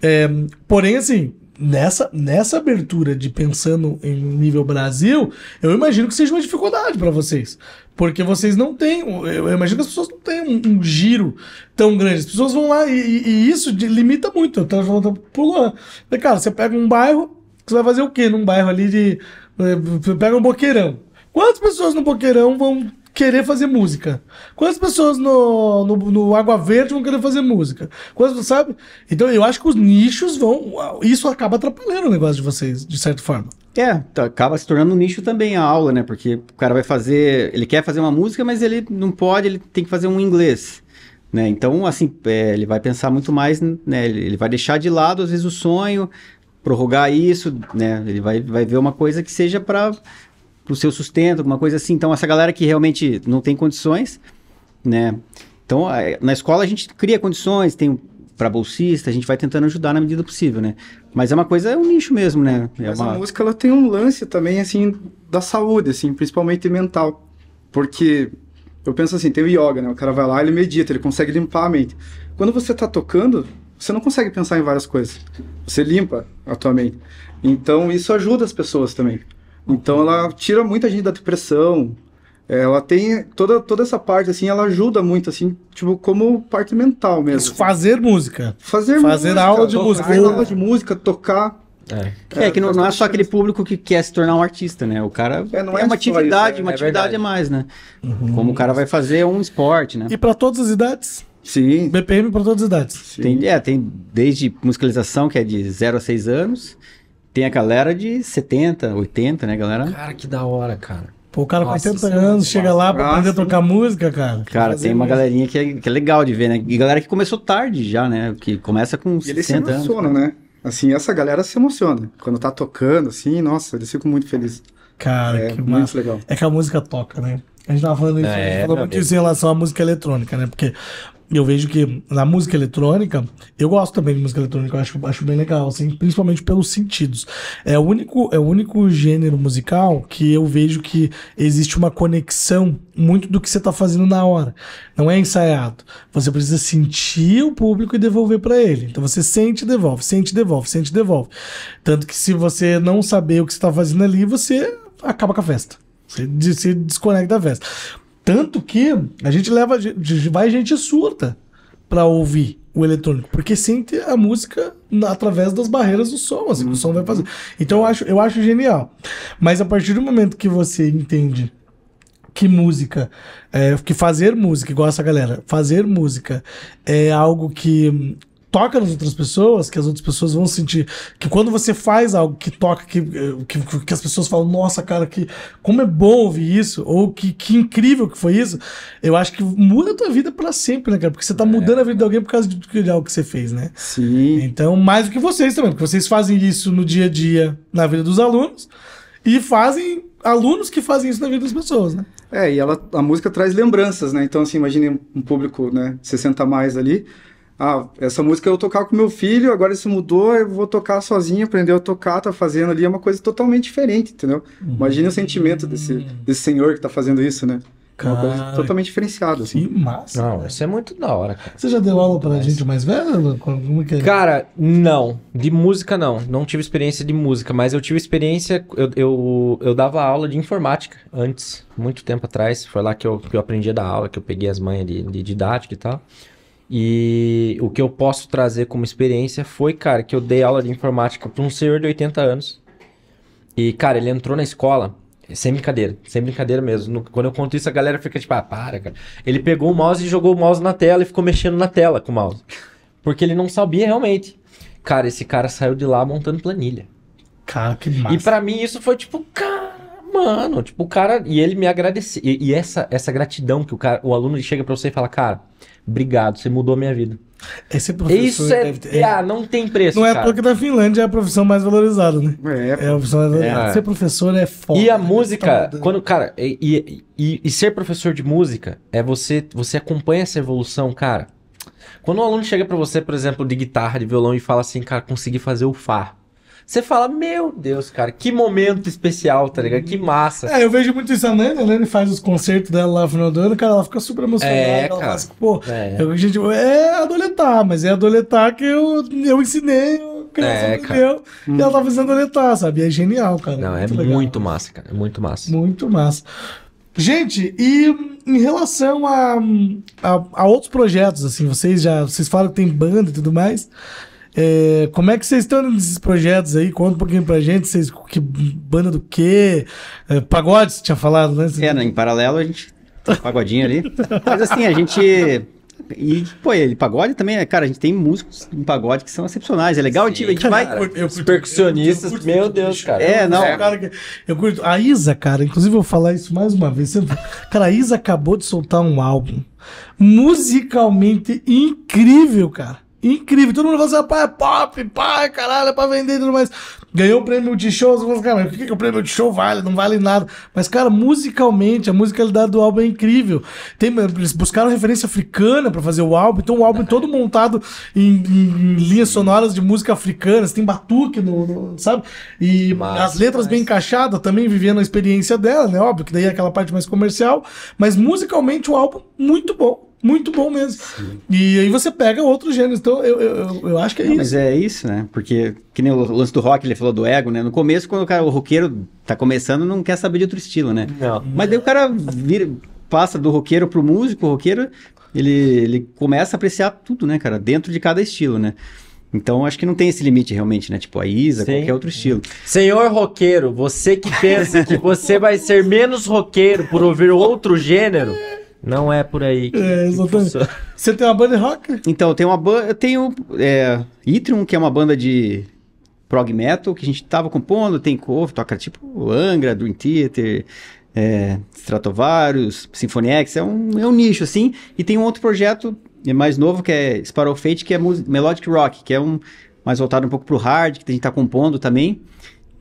Speaker 1: É, porém, assim, nessa, nessa abertura de pensando em nível Brasil, eu imagino que seja uma dificuldade para vocês. Porque vocês não têm, eu imagino que as pessoas não têm um, um giro tão grande. As pessoas vão lá e, e isso de, limita muito. Eu tava falando pro Luan. Cara, você pega um bairro, você vai fazer o quê num bairro ali de. Eh, pega um boqueirão. Quantas pessoas no boqueirão vão querer fazer música? Quantas pessoas no, no, no, Água Verde vão querer fazer música? Quantas, sabe? Então eu acho que os nichos vão. Isso acaba atrapalhando o negócio de vocês, de certa forma. É, tá,
Speaker 4: acaba se tornando um nicho também a aula, né? Porque o cara vai fazer. Ele quer fazer uma música, mas ele não pode, ele tem que fazer um inglês. Né? Então, assim, é, ele vai pensar muito mais, né? Ele vai deixar de lado, às vezes, o sonho, prorrogar isso, né? Ele vai, vai ver uma coisa que seja para para o seu sustento, alguma coisa assim. Então, essa galera que realmente não tem condições, né? Então, na escola a gente cria condições, tem para bolsista, a gente vai
Speaker 2: tentando ajudar na medida possível, né? Mas é uma coisa, é um nicho mesmo, né? É Mas uma... a música, ela tem um lance também, assim, da saúde, assim, principalmente mental. Porque eu penso assim, tem o yoga, né? O cara vai lá, ele medita, ele consegue limpar a mente. Quando você tá tocando, você não consegue pensar em várias coisas. Você limpa a tua mente. Então, isso ajuda as pessoas também. Então ela tira muita gente da depressão. É, ela tem toda, toda essa parte, assim, ela ajuda muito, assim, tipo, como parte mental mesmo. Assim. Fazer música. Fazer, fazer música, aula de música. Fazer aula de música, tocar.
Speaker 4: É, é que não, não, é só aquele público que quer se tornar um artista, né? O cara é, é uma atividade, isso, uma atividade é, é mais, né? Uhum. Como o cara vai fazer um esporte, né? E para todas as idades? Sim. BPM para todas as idades. Sim. Tem, é, tem desde musicalização, que é de 0 a 6 anos, tem a galera de 70, 80, né, galera?
Speaker 1: Cara, que da hora, cara. Pô, o cara com 80 anos chega lá pra aprender a tocar música, cara.
Speaker 4: Cara, tem uma música. galerinha que é, que é, legal de ver, né? E galera que começou tarde já, né? Que começa com e 60
Speaker 2: eles se emocionam, anos, né? Assim, essa galera se emociona. Quando tá tocando, assim, nossa, eles ficam muito felizes.
Speaker 1: Cara, é, que mais massa. legal. É que a música toca, né? A gente tava falando isso, é, a gente é, falou muito isso em relação à música eletrônica, né? Porque eu vejo que na música eletrônica, eu gosto também de música eletrônica, eu acho, acho bem legal, assim, principalmente pelos sentidos. É o único, é o único gênero musical que eu vejo que existe uma conexão muito do que você está fazendo na hora. Não é ensaiado. Você precisa sentir o público e devolver para ele. Então você sente e devolve, sente e devolve, sente e devolve. Tanto que se você não saber o que você está fazendo ali, você acaba com a festa. Você se desconecta da festa. Tanto que a gente leva. Vai gente surta pra ouvir o eletrônico, porque sente a música através das barreiras do som, assim, uhum. o som vai fazer. Então eu acho, eu acho genial. Mas a partir do momento que você entende que música, é, que fazer música, igual essa galera, fazer música é algo que toca nas outras pessoas, que as outras pessoas vão sentir. Que quando você faz algo que toca, que, que, que as pessoas falam, nossa, cara, que como é bom ouvir isso, ou que, que incrível que foi isso, eu acho que muda a tua vida para sempre, né, cara? Porque você tá é. mudando a vida de alguém por causa de, de algo que você fez, né? Sim. Então, mais do que vocês também, porque vocês fazem isso no dia a dia, na vida dos alunos, e fazem alunos que fazem isso na vida das pessoas, né? É, e ela, a música traz lembranças, né?
Speaker 2: Então, assim, imagine um público, né, 60 a mais ali, ah, essa música eu tocava com meu filho, agora isso mudou, eu vou tocar sozinho, aprender a tocar, tá fazendo ali, é uma coisa totalmente diferente, entendeu? Uhum. Imagina o sentimento desse, desse senhor que tá fazendo isso, né? Cara, é uma coisa totalmente diferenciada,
Speaker 1: assim. Que massa. Não, cara. isso é muito da hora, cara. Você já deu aula pra Mas... gente mais velha? Como é que é? Cara,
Speaker 3: não. De música, não. Não tive experiência de música, mas eu tive experiência. Eu, eu, eu dava aula de informática antes, muito tempo atrás. Foi lá que eu, que eu aprendi a dar aula, que eu peguei as manhas de, de didática e tal. E o que eu posso trazer como experiência foi, cara, que eu dei aula de informática para um senhor de 80 anos. E, cara, ele entrou na escola, é sem brincadeira, sem brincadeira mesmo. No, quando eu conto isso, a galera fica tipo, ah, para, cara. Ele pegou o mouse e jogou o mouse na tela e ficou mexendo na tela com o mouse. Porque ele não sabia realmente. Cara, esse cara saiu de lá montando planilha. Cara, que massa. E para mim isso foi tipo, cara, mano, tipo, o cara. E ele me agradeceu. E, e, essa, essa gratidão que o cara, o aluno chega para você e fala, cara Obrigado, você mudou a minha vida. Esse professor Isso é, ter... é, ah,
Speaker 1: não tem preço. Não é cara. porque da Finlândia é a profissão mais valorizada, né? É, é a profissão mais valorizada. É. Ser professor é foda. E a né? música,
Speaker 3: tá quando, cara, e, e, e, ser professor de música é você, você acompanha essa evolução, cara. Quando um aluno chega para você, por exemplo, de guitarra, de violão e fala assim, cara, consegui fazer o Fá você fala, meu Deus, cara, que momento especial, tá ligado? Que massa. É, eu vejo
Speaker 1: muito isso. A Nani, a Nani faz os concertos dela lá no final do ano, cara, ela fica super emocionada. É, ela cara. Assim, Pô, é. eu tipo, é adoletar, mas é adoletar que eu, eu ensinei criança é, Hum. e ela tá uhum. fazendo adoletar, sabe? É genial, cara. Não, é muito, muito massa, cara. É muito massa. Muito massa. Gente, e em relação a, a, a, outros projetos, assim, vocês já vocês falam que tem banda e tudo mais. É, como é que vocês estão nesses projetos aí? Conta um pouquinho pra gente, vocês, que banda do quê? É, pagode, você tinha falado, né? Você... É, em paralelo a gente pagodinho ali.
Speaker 4: Mas assim, a gente... E, pô, ele pagode também, né? cara, a gente tem músicos em pagode que são excepcionais. É legal, Sim, a gente, a gente vai. eu, os percussionistas, eu, meu Deus, cara. É, é não. É. Cara
Speaker 1: que, eu curto. A Isa, cara, inclusive eu vou falar isso mais uma vez. Cara, a Isa acabou de soltar um álbum musicalmente incrível, cara incrível. Todo mundo falou assim, rapaz, é pop, pai, caralho, é pra vender e tudo mais. Ganhou o prêmio de show, você falou assim, cara, mas o que, que o prêmio de show vale? Não vale nada. Mas, cara, musicalmente, a musicalidade do álbum é incrível. Tem, eles buscaram referência africana para fazer o álbum, então o álbum é todo montado em, em, em, linhas sonoras de música africana, assim, tem batuque, no, no sabe? E mas, as letras mas... bem encaixadas, também vivendo a experiência dela, né? Óbvio que daí é aquela parte mais comercial, mas musicalmente o álbum muito bom muito bom mesmo. Sim. E aí você pega outros gêneros. Então, eu, eu, eu acho que é não, isso. Mas
Speaker 4: é isso, né? Porque, que nem o lance do rock, ele falou do ego, né? No começo, quando o, cara, o roqueiro tá começando, não quer saber de outro estilo, né? Não. Mas daí o cara vira, passa do roqueiro pro músico, o roqueiro, ele, ele começa a apreciar tudo, né, cara? Dentro de cada estilo, né? Então, acho que não tem esse limite realmente, né? Tipo a Isa, Sim. qualquer outro estilo. Senhor roqueiro, você que
Speaker 3: pensa que você vai ser menos roqueiro por ouvir outro gênero, não é por
Speaker 4: aí. Que, é, exatamente. Você tem uma banda de rock? Então, tem uma banda. Eu tenho é, Itrium, que é uma banda de prog metal que a gente tava compondo, tem cover, toca tipo Angra, Dream Theater, é, Stratovarius, Symphony X, é um, é um nicho assim. E tem um outro projeto é, mais novo que é Sparrow Fate, que é Melodic Rock, que é um mais voltado um pouco pro hard, que a gente tá compondo também,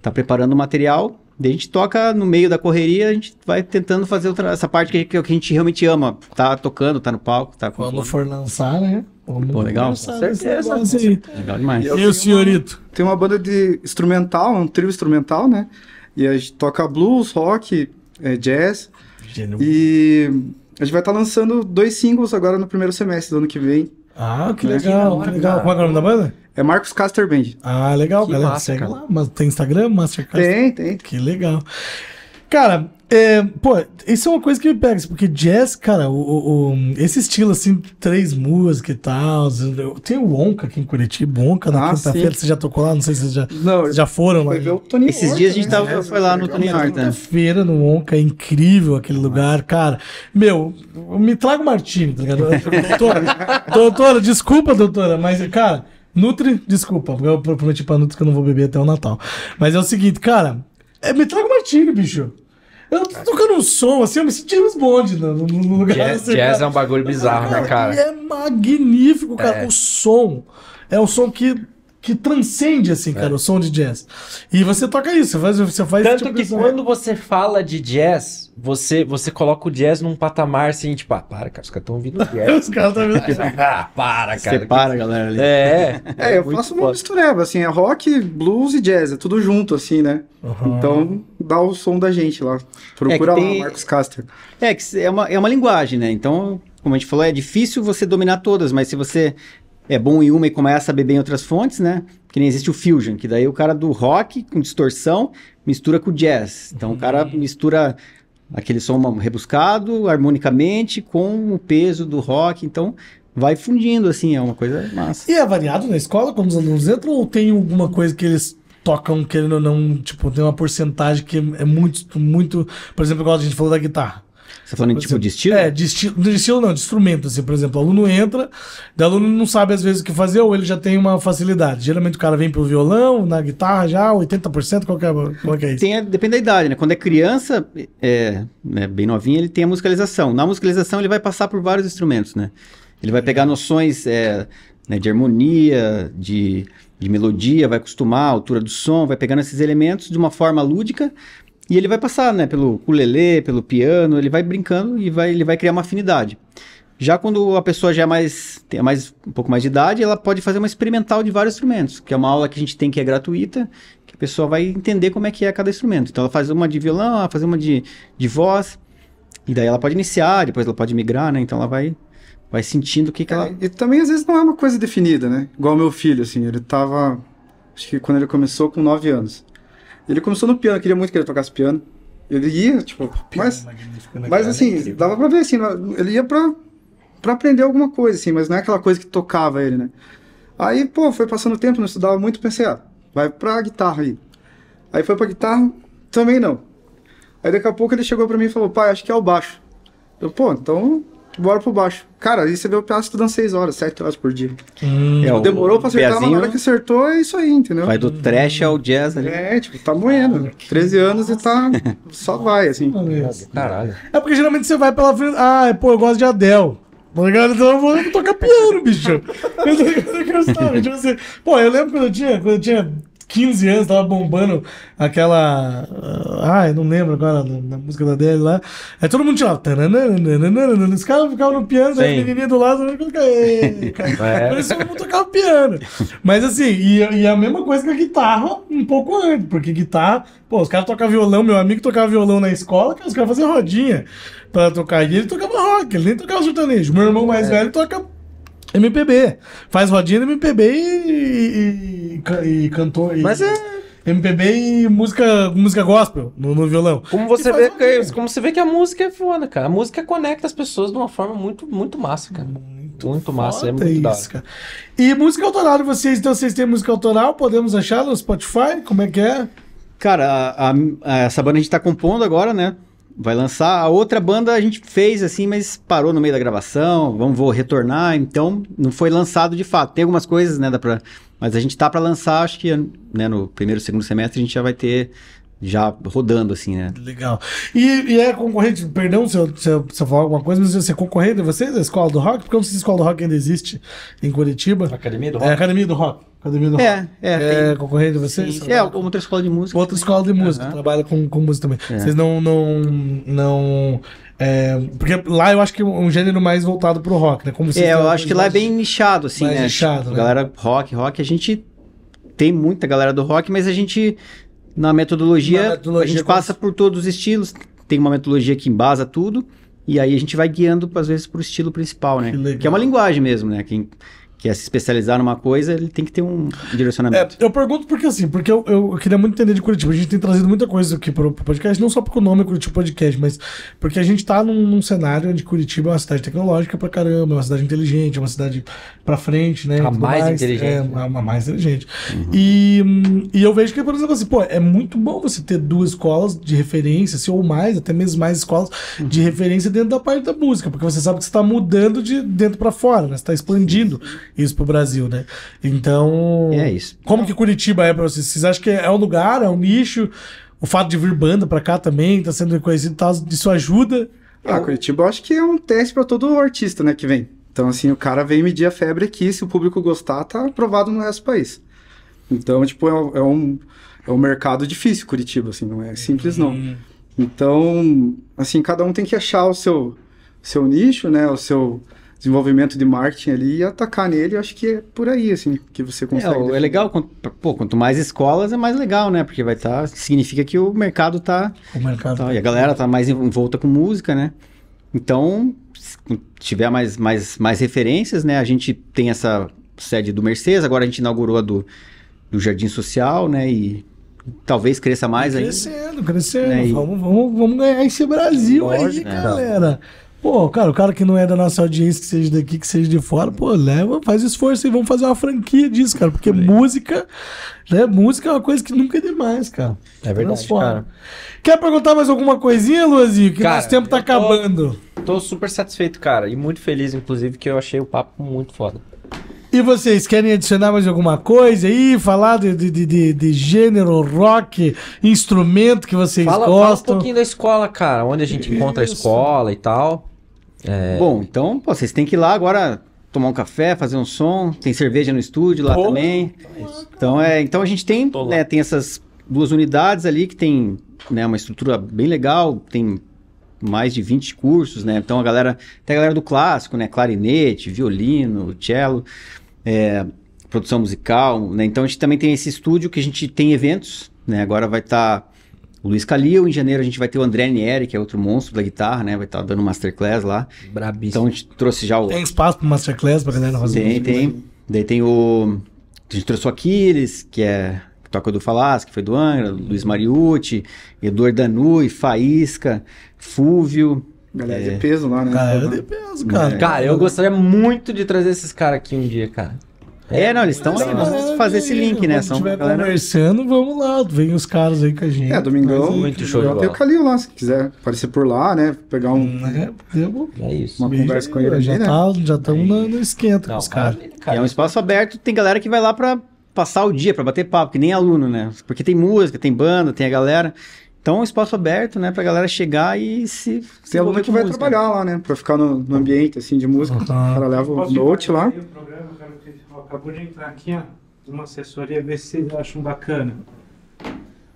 Speaker 4: tá preparando o material. A gente toca no meio da correria, a gente vai tentando fazer outra, essa parte que, que, é que a gente realmente ama. Tá
Speaker 2: tocando, tá no palco, tá com. Quando for lançar, né? Quando Pô, legal. Lançar, certeza. certeza. Legal demais. E, o senhorito? tem uma banda de instrumental, um trio instrumental, né? E a gente toca blues, rock, é, jazz. Gênio. E a gente vai estar tá lançando dois singles agora no primeiro semestre do ano que vem. Ah, que legal, que legal. É Qual é o nome da banda? É Marcos Caster Band. Ah, legal, que galera. Massa, segue cara.
Speaker 1: lá. Mas tem Instagram, Mastercard? Tem, tem. Que legal. Cara, é, pô, isso é uma coisa que me pega, porque jazz, cara, o, o, o esse estilo, assim, três músicas e tal. Tem o Onca aqui em Curitiba, Onca na ah, quinta-feira, você já tocou lá, não sei se vocês já, não, vocês já foram lá. Esses dias a gente né? tava, é, foi lá no Tony Horta. Quinta-feira no Onca, é incrível aquele lugar, cara. Meu, me traga o Martini, tá ligado? doutora, doutora, desculpa, doutora, mas, cara. Nutri, desculpa, porque eu prometi pra Nutri que eu não vou beber até o Natal. Mas é o seguinte, cara, é, me traga uma tigre, bicho. Eu tô tocando um som, assim, eu me senti James Bond no, no lugar. Jazz, assim, jazz é
Speaker 3: um bagulho bizarro, cara, né, cara? É
Speaker 1: magnífico, cara. É. O som é um som que que transcende, assim, cara, é. o som de jazz. E você toca isso, você faz, você faz Tanto tipo que quando
Speaker 3: você fala de jazz, você, você coloca o jazz num patamar assim, tipo, ah, para, cara, os caras estão ouvindo jazz. os caras estão ouvindo jazz. ah, para, cara. Separa, que... galera. Ali. É, é, é, eu faço
Speaker 2: uma mistureba, assim, é rock, blues e jazz, é tudo junto, assim, né? Uhum. Então, dá o som da gente lá. É Procura é tem... lá, Marcos Caster. É, que é uma, é uma
Speaker 4: linguagem, né? Então, como a gente falou, é difícil você dominar todas, mas se você é bom em uma e começa a beber em outras fontes, né? Que nem existe o fusion, que daí o cara do rock com distorção mistura com o jazz. Então uhum. o cara uhum. mistura aquele som rebuscado harmonicamente com o peso do rock. Então vai fundindo, assim, é uma coisa
Speaker 1: massa. E é variado na escola quando os alunos entram ou tem alguma coisa que eles tocam, querendo ou não, tipo, tem uma porcentagem que é muito, muito... Por exemplo, igual a gente falou da guitarra. Você tá falando tipo exemplo, de estilo? É, de estilo, de estilo não, de instrumento. Assim, por exemplo, o aluno entra, o aluno não sabe às vezes o que fazer ou ele já tem uma facilidade. Geralmente o cara vem pro violão, na guitarra já, 80%, qual é, qual que é isso? Tem, depende da idade,
Speaker 4: né? Quando é criança, é, né, bem novinho, ele tem a musicalização. Na musicalização ele vai passar por vários instrumentos, né? Ele vai pegar noções é, né, de harmonia, de de melodia, vai acostumar a altura do som, vai pegando esses elementos de uma forma lúdica e ele vai passar, né, pelo ukulele, pelo piano, ele vai brincando e vai, ele vai criar uma afinidade. Já quando a pessoa já é mais, tem mais, um pouco mais de idade, ela pode fazer uma experimental de vários instrumentos, que é uma aula que a gente tem que é gratuita, que a pessoa vai entender como é que é cada instrumento. Então ela faz uma de violão, ela faz uma de, de voz, e daí ela pode iniciar, depois ela pode migrar, né? Então ela
Speaker 2: vai vai sentindo o que, que é, ela. E também às vezes não é uma coisa definida, né? Igual meu filho, assim, ele tava. Acho que quando ele começou com 9 anos. Ele começou no piano, queria muito que ele tocasse piano. Ele ia, tipo, mas, né,
Speaker 1: mas assim,
Speaker 2: dava pra ver, assim, ele ia pra, pra aprender alguma coisa, assim, mas não é aquela coisa que tocava ele, né? Aí, pô, foi passando o tempo, não estudava muito, pensei, ah, vai pra guitarra aí. Aí foi pra guitarra, também não. Aí daqui a pouco ele chegou pra mim e falou, pai, acho que é o baixo. Eu, pô, então bora pro baixo. Cara, aí você vê o Piazza estudando 6 horas, 7 horas por dia.
Speaker 1: Hum, é, Demorou pra acertar, pezinho, mas na hora que
Speaker 2: acertou, é isso aí, entendeu? Vai do hum. trash ao jazz ali. É, tipo, tá moendo. Né? 13 anos Nossa. e tá.
Speaker 1: Só vai, assim. Caralho. É porque geralmente você vai pela. frente. Ah, é, pô, eu gosto de Adele. Mas tá galera, então eu vou tocar piano, bicho. Eu quero saber. Tipo assim, pô, eu lembro quando eu tinha, quando eu tinha 15 anos, tava bombando aquela. Ah, ai não lembro agora da música da dele lá. Aí todo mundo tinha lá. Os caras ficavam no piano, Sim. as menininhas do lado. Né, Ei, cara. É. Parecia que tocava piano. Mas assim, e, e, a mesma coisa que a guitarra um pouco antes, porque guitarra. Pô, os caras tocavam violão, meu amigo tocava violão na escola, que os caras faziam rodinha pra tocar. E ele tocava rock, ele nem tocava sertanejo. Meu irmão mais é. velho toca MPB. Faz rodinha de MPB e, e, e, cantor. E, Mas é. MPB e música, música gospel no, no violão. Como você, vê que, é como você vê que a música é foda, cara. A música conecta as pessoas de uma forma muito, muito
Speaker 3: massa, cara. Muito,
Speaker 1: muito massa, é muito isso, cara. E música autoral vocês, então vocês têm música autoral? Podemos achar no Spotify? Como é que é? Cara, a, a, a, essa banda a
Speaker 4: gente tá compondo agora, né? vai lançar. A outra banda a gente fez assim, mas parou no meio da gravação. Vamos vou retornar, então não foi lançado de fato. Tem algumas coisas, né, dá pra, mas a gente tá para lançar, acho que né, no primeiro, segundo semestre a gente já vai ter já rodando, assim, né?
Speaker 1: Legal. E, e é concorrente, perdão se eu, se, eu, se eu falar alguma coisa, mas você é concorrente de vocês, a Escola do Rock? Porque eu não sei se a Escola do Rock ainda existe em Curitiba. Academia do é, Rock. É, Academia do Rock. Academia do É, é. É concorrente de vocês? Sim, é, outra escola de música. Outra escola de música, uhum. trabalha com, com música também. É. Vocês não. não, não é, porque lá eu acho que é um gênero mais voltado pro rock, né? Como vocês é, eu acho que lá é bem
Speaker 4: nichado, assim, mais né? Nichado, tipo, né? Galera rock, rock, a gente tem muita galera do rock, mas a gente, na metodologia, na metodologia a gente como... passa por todos os estilos. Tem uma metodologia que embasa tudo, e aí a gente vai guiando, às vezes, pro estilo principal, né? Que, que é uma linguagem mesmo, né? Quem que é se especializar numa coisa, ele tem que ter um direcionamento.
Speaker 1: É, eu pergunto porque assim, porque eu, eu queria muito entender de Curitiba. A gente tem trazido muita coisa aqui para o podcast, não só porque o nome é Curitiba Podcast, mas porque a gente está num, num, cenário onde Curitiba é uma cidade tecnológica para caramba, é uma cidade inteligente, é uma cidade para frente, né? A mais, mais, inteligente. É, uma né? mais inteligente. Uhum. E, e eu vejo que, por exemplo, assim, pô, é muito bom você ter duas escolas de referência, assim, ou mais, até mesmo mais escolas uhum. de referência dentro da parte da música, porque você sabe que você está mudando de dentro para fora, né? Você está expandindo. Sim isso pro Brasil, né? Então. É isso. Como que Curitiba é para vocês? Vocês acham que é, é um lugar, é um nicho? O fato de vir banda para cá também, tá sendo reconhecido, tá, isso ajuda? Ah, Curitiba eu acho que é um teste para todo artista,
Speaker 2: né, que vem. Então, assim, o cara vem medir a febre aqui, se o público gostar, tá aprovado no resto do país. Então, tipo, é um, é um, é um mercado difícil Curitiba, assim, não é simples não. Uhum. Então, assim, cada um tem que achar o seu, seu nicho, né, o seu desenvolvimento de marketing ali e atacar nele, eu acho que é por aí, assim, que você é, consegue. É, é
Speaker 4: legal, quanto, pô, quanto mais escolas é mais legal, né? Porque vai estar. Tá, significa que o mercado tá. O mercado. Tá, tá. e a galera tá mais envolta com música, né? Então, se tiver mais, mais, mais referências, né? A gente tem essa sede do Mercedes, agora a gente inaugurou a do, do Jardim Social, né? E talvez cresça mais crescendo,
Speaker 1: Crescendo, crescendo. Né? Vamos, vamos, vamos ganhar esse Brasil Lógico, aí, né? galera. Pô, cara, o cara que não é da nossa audiência, que seja daqui, que seja de fora, pô, leva, faz esforço e vamos fazer uma franquia disso, cara. Porque Falei. música, né? Música é uma coisa que nunca é demais, cara. É verdade, Transforma. Então, cara. Quer perguntar mais alguma coisinha, Luazinho? Que cara, nosso tempo tá tô, acabando. Tô super satisfeito, cara. E muito
Speaker 3: feliz, inclusive, que eu achei o papo muito foda.
Speaker 1: E vocês querem adicionar mais alguma coisa aí? Falar de, de, de, de gênero, rock, instrumento que vocês fala, gostam? Fala um
Speaker 4: pouquinho da escola, cara. Onde a gente Isso. encontra a escola e tal. É... Bom, então pô, vocês têm que ir lá agora tomar um café, fazer um som. Tem cerveja no estúdio lá Pô, também. Então, é, então a gente tem, né, tem essas duas unidades ali que tem né, uma estrutura bem legal, tem mais de 20 cursos, né? Então a galera, tem a galera do clássico, né? Clarinete, violino, cello, é, produção musical, né? Então a gente também tem esse estúdio que a gente tem eventos, né? Agora vai estar tá Luiz Calil, em janeiro a gente vai ter o André Nieri, que é outro monstro da guitarra, né? Vai estar tá dando masterclass lá. Brabíssimo. Então a gente trouxe já o. Tem
Speaker 1: espaço para masterclass pra galera fazer Tem, tem.
Speaker 4: aí né? Daí tem o. A gente trouxe o Aquiles, que é. Que toca do Falas, que foi do Angra, Luiz Mariucci, Eduardo Danui, Faísca, Fúvio. Galera é... de peso
Speaker 2: lá, né? Galera de peso, cara. É.
Speaker 4: Cara,
Speaker 3: eu gostaria muito de trazer esses caras aqui um dia, cara.
Speaker 4: É, não, eles estão aí, vamos fazer
Speaker 3: esse link, né? Se estiver
Speaker 2: conversando,
Speaker 1: vamos lá, vem os caras aí com a gente. É, Domingão, muito show tem o
Speaker 2: Calil lá, se quiser aparecer por lá, né? Pegar um... Hum, é, é, isso. Uma conversa com ele já
Speaker 4: né? Tá,
Speaker 1: já estamos é no, no esquenta com os caras.
Speaker 4: É um espaço aberto, tem galera que vai lá pra passar o dia, pra bater papo, que nem aluno, né? Porque tem música, tem banda, tem a galera... Então, é um espaço
Speaker 2: aberto, né, pra galera chegar e se. se tem aluno que vai trabalhar lá, né? Pra ficar no, ambiente, assim, de música. Uhum. O cara leva o note lá.
Speaker 1: O acabou de entrar aqui, ó, uma assessoria, ver se vocês acham bacana.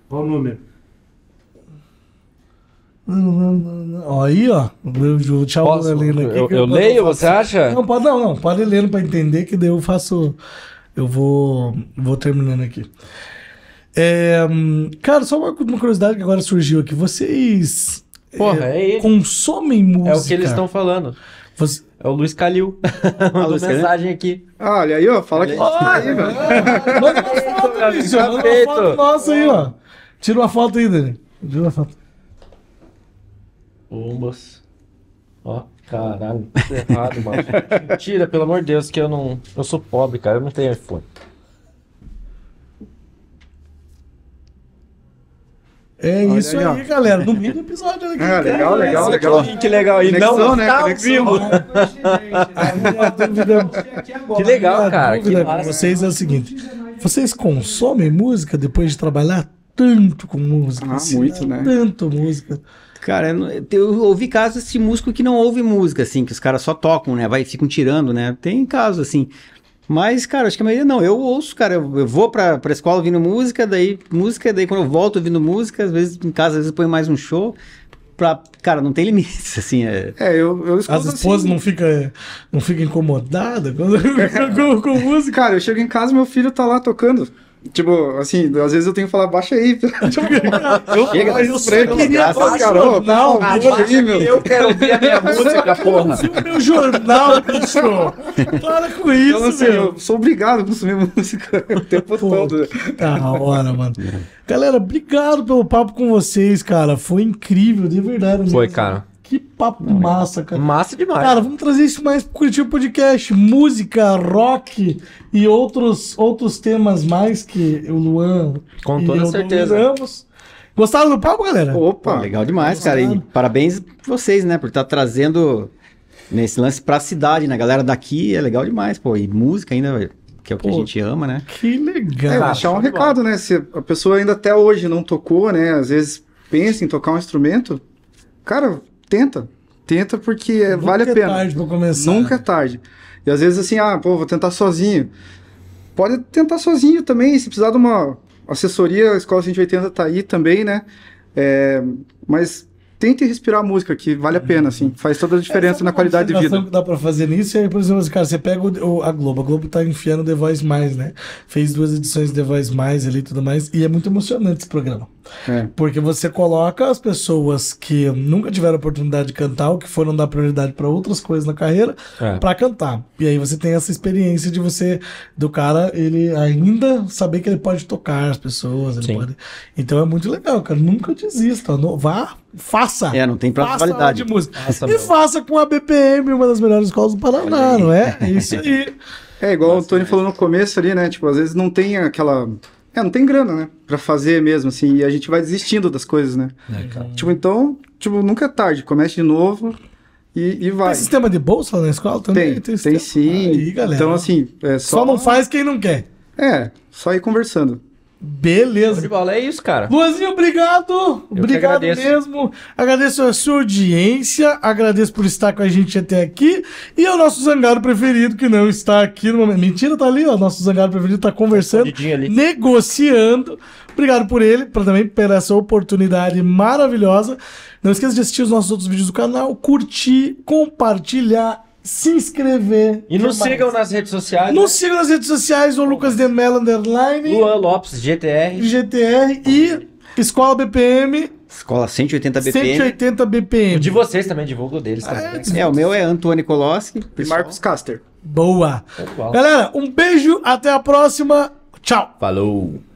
Speaker 1: Qual o número? Aí, ó. Eu, Posso, eu, eu, eu leio, eu você acha? Não, pode, não, não. Pode lendo para entender, que daí eu faço. Eu vou, vou terminando aqui. É, cara, só uma, uma curiosidade que agora surgiu aqui. Vocês Porra, é, é consomem música? É o que eles estão falando. Você, é o Luiz Calil. Mandou mensagem
Speaker 2: aqui. Ah, olha aí, ó. Fala que. Olha aí,
Speaker 1: tá velho. Manda uma foto, Luiz. Tá Manda uma foto nossa aí, ó. Tira uma foto aí, Dani. Tira uma foto. Bombas. Ó, caralho. Errado, mano.
Speaker 3: Tira, pelo amor de Deus, que eu não. Eu sou pobre, cara. Eu não tenho iPhone.
Speaker 1: É Olha, isso aí, galera. No meio do episódio. Aqui, né? ah, legal, legal, legal, legal. Que legal. E não né? tá conexão. vivo. que legal, cara. Dúvida que vocês é o seguinte. Vocês consomem música depois de trabalhar tanto com música? Ah, assim, muito, né? Tanto
Speaker 4: música. Cara, eu ouvi casos de músico que não ouve música, assim, que os caras só tocam, né? Vai, ficam tirando, né? Tem casos assim. Mas, cara, acho que a maioria não. Eu ouço, cara. Eu, eu vou pra, pra escola ouvindo música, daí música, daí quando eu volto ouvindo música, às vezes em casa, às vezes eu ponho mais um show. Pra, cara, não tem limites, assim. É, é eu, eu escuto As assim esposas assim, não ficam
Speaker 1: é, não fica incomodadas com, com música. Cara, eu chego em casa meu filho tá lá tocando.
Speaker 2: Tipo, assim, às vezes eu tenho que falar, baixa aí. Tipo, eu, Chega, eu, eu sei, que queria falar, caramba, não, não, não aí, meu. Eu quero ver a minha música, porra. o meu
Speaker 1: jornal,
Speaker 2: bicho. Para com isso, então, assim, meu. Eu
Speaker 1: sou obrigado a consumir música o tempo Pô, todo. tá hora, mano. Galera, obrigado pelo papo com vocês, cara. Foi incrível, de verdade. Foi, mesmo. cara. Que papo Não, é. massa, cara. Massa demais. Cara, vamos trazer isso mais pro Curitiba Podcast. Música, rock e outros, outros temas mais que o Luan. Com toda certeza. Luizamos. Gostaram do papo, galera? Opa,
Speaker 4: Pô, legal demais, gostaram. cara. E parabéns vocês, né, por estar tá trazendo nesse lance pra cidade, né? Galera daqui é legal demais, pô. E música ainda, que é o que a gente ama,
Speaker 2: né? Que legal. É, deixar um recado, né? Se a pessoa ainda até hoje não tocou, né? Às vezes pensa em tocar um instrumento, cara, tenta. Tenta porque é, vale a é pena. Nunca é tarde pra começar. Nunca é tarde. E às vezes assim, ah, pô, vou tentar sozinho. Pode tentar sozinho também, se precisar de uma assessoria, a Escola 180 tá aí também, né? É, mas tente respirar a música, que vale a é. pena, assim. Faz toda a diferença é, na qualidade de vida. que
Speaker 1: dá pra fazer nisso aí, por exemplo, cara, você pega o, a Globo. A Globo tá enfiando The Voice Mais, né? Fez duas edições The Voice Mais ali e tudo mais. E é muito emocionante esse programa. É. Porque você coloca as pessoas que nunca tiveram oportunidade de cantar ou que foram dar prioridade para outras coisas na carreira é. para cantar. E aí você tem essa experiência de você, do cara, ele ainda saber que ele pode tocar as pessoas. Pode... Então é muito legal, cara. Nunca desista. Não, vá,
Speaker 2: faça. É, não tem prazo de validade. e meu.
Speaker 1: faça com a BPM, uma das melhores escolas do Paraná, não
Speaker 2: é? É isso aí. É igual Nossa, o Tony mas... falou no começo ali, né? Tipo, às vezes não tem aquela é, não tem grana, né? Pra fazer mesmo, assim. E a gente vai desistindo das coisas, né? É, tipo, então, tipo, nunca é tarde. Comece de novo e, e vai. Tem sistema de bolsa na escola também? Tem, tem, tem sim. Aí, galera. Então, assim... É só... só não faz quem não quer. É, só ir
Speaker 1: conversando. Beleza. De bola. É isso, cara. Luanzinho, obrigado. Eu obrigado mesmo. Agradeço a sua audiência. Agradeço por estar com a gente até aqui. E ao nosso zangado preferido, que não está aqui no momento. Mentira, tá ali, ó. Nosso zangado preferido tá conversando, negociando. Obrigado por ele, pra, também por essa oportunidade maravilhosa. Não esqueça de assistir os nossos outros vídeos do canal, curtir, compartilhar se inscrever. E nos sigam
Speaker 3: nas redes sociais. Nos né?
Speaker 1: sigam nas redes sociais, o Lucas de Mello, underline. Luan Lopes, GTR. GTR e Escola BPM.
Speaker 4: Escola 180 BPM. 180 BPM. O de vocês também, divulga o deles ah, é, é, o meu é Antônio
Speaker 1: Koloski. E Marcos Caster. Boa. É Galera, um beijo, até a próxima. Tchau.
Speaker 2: Falou.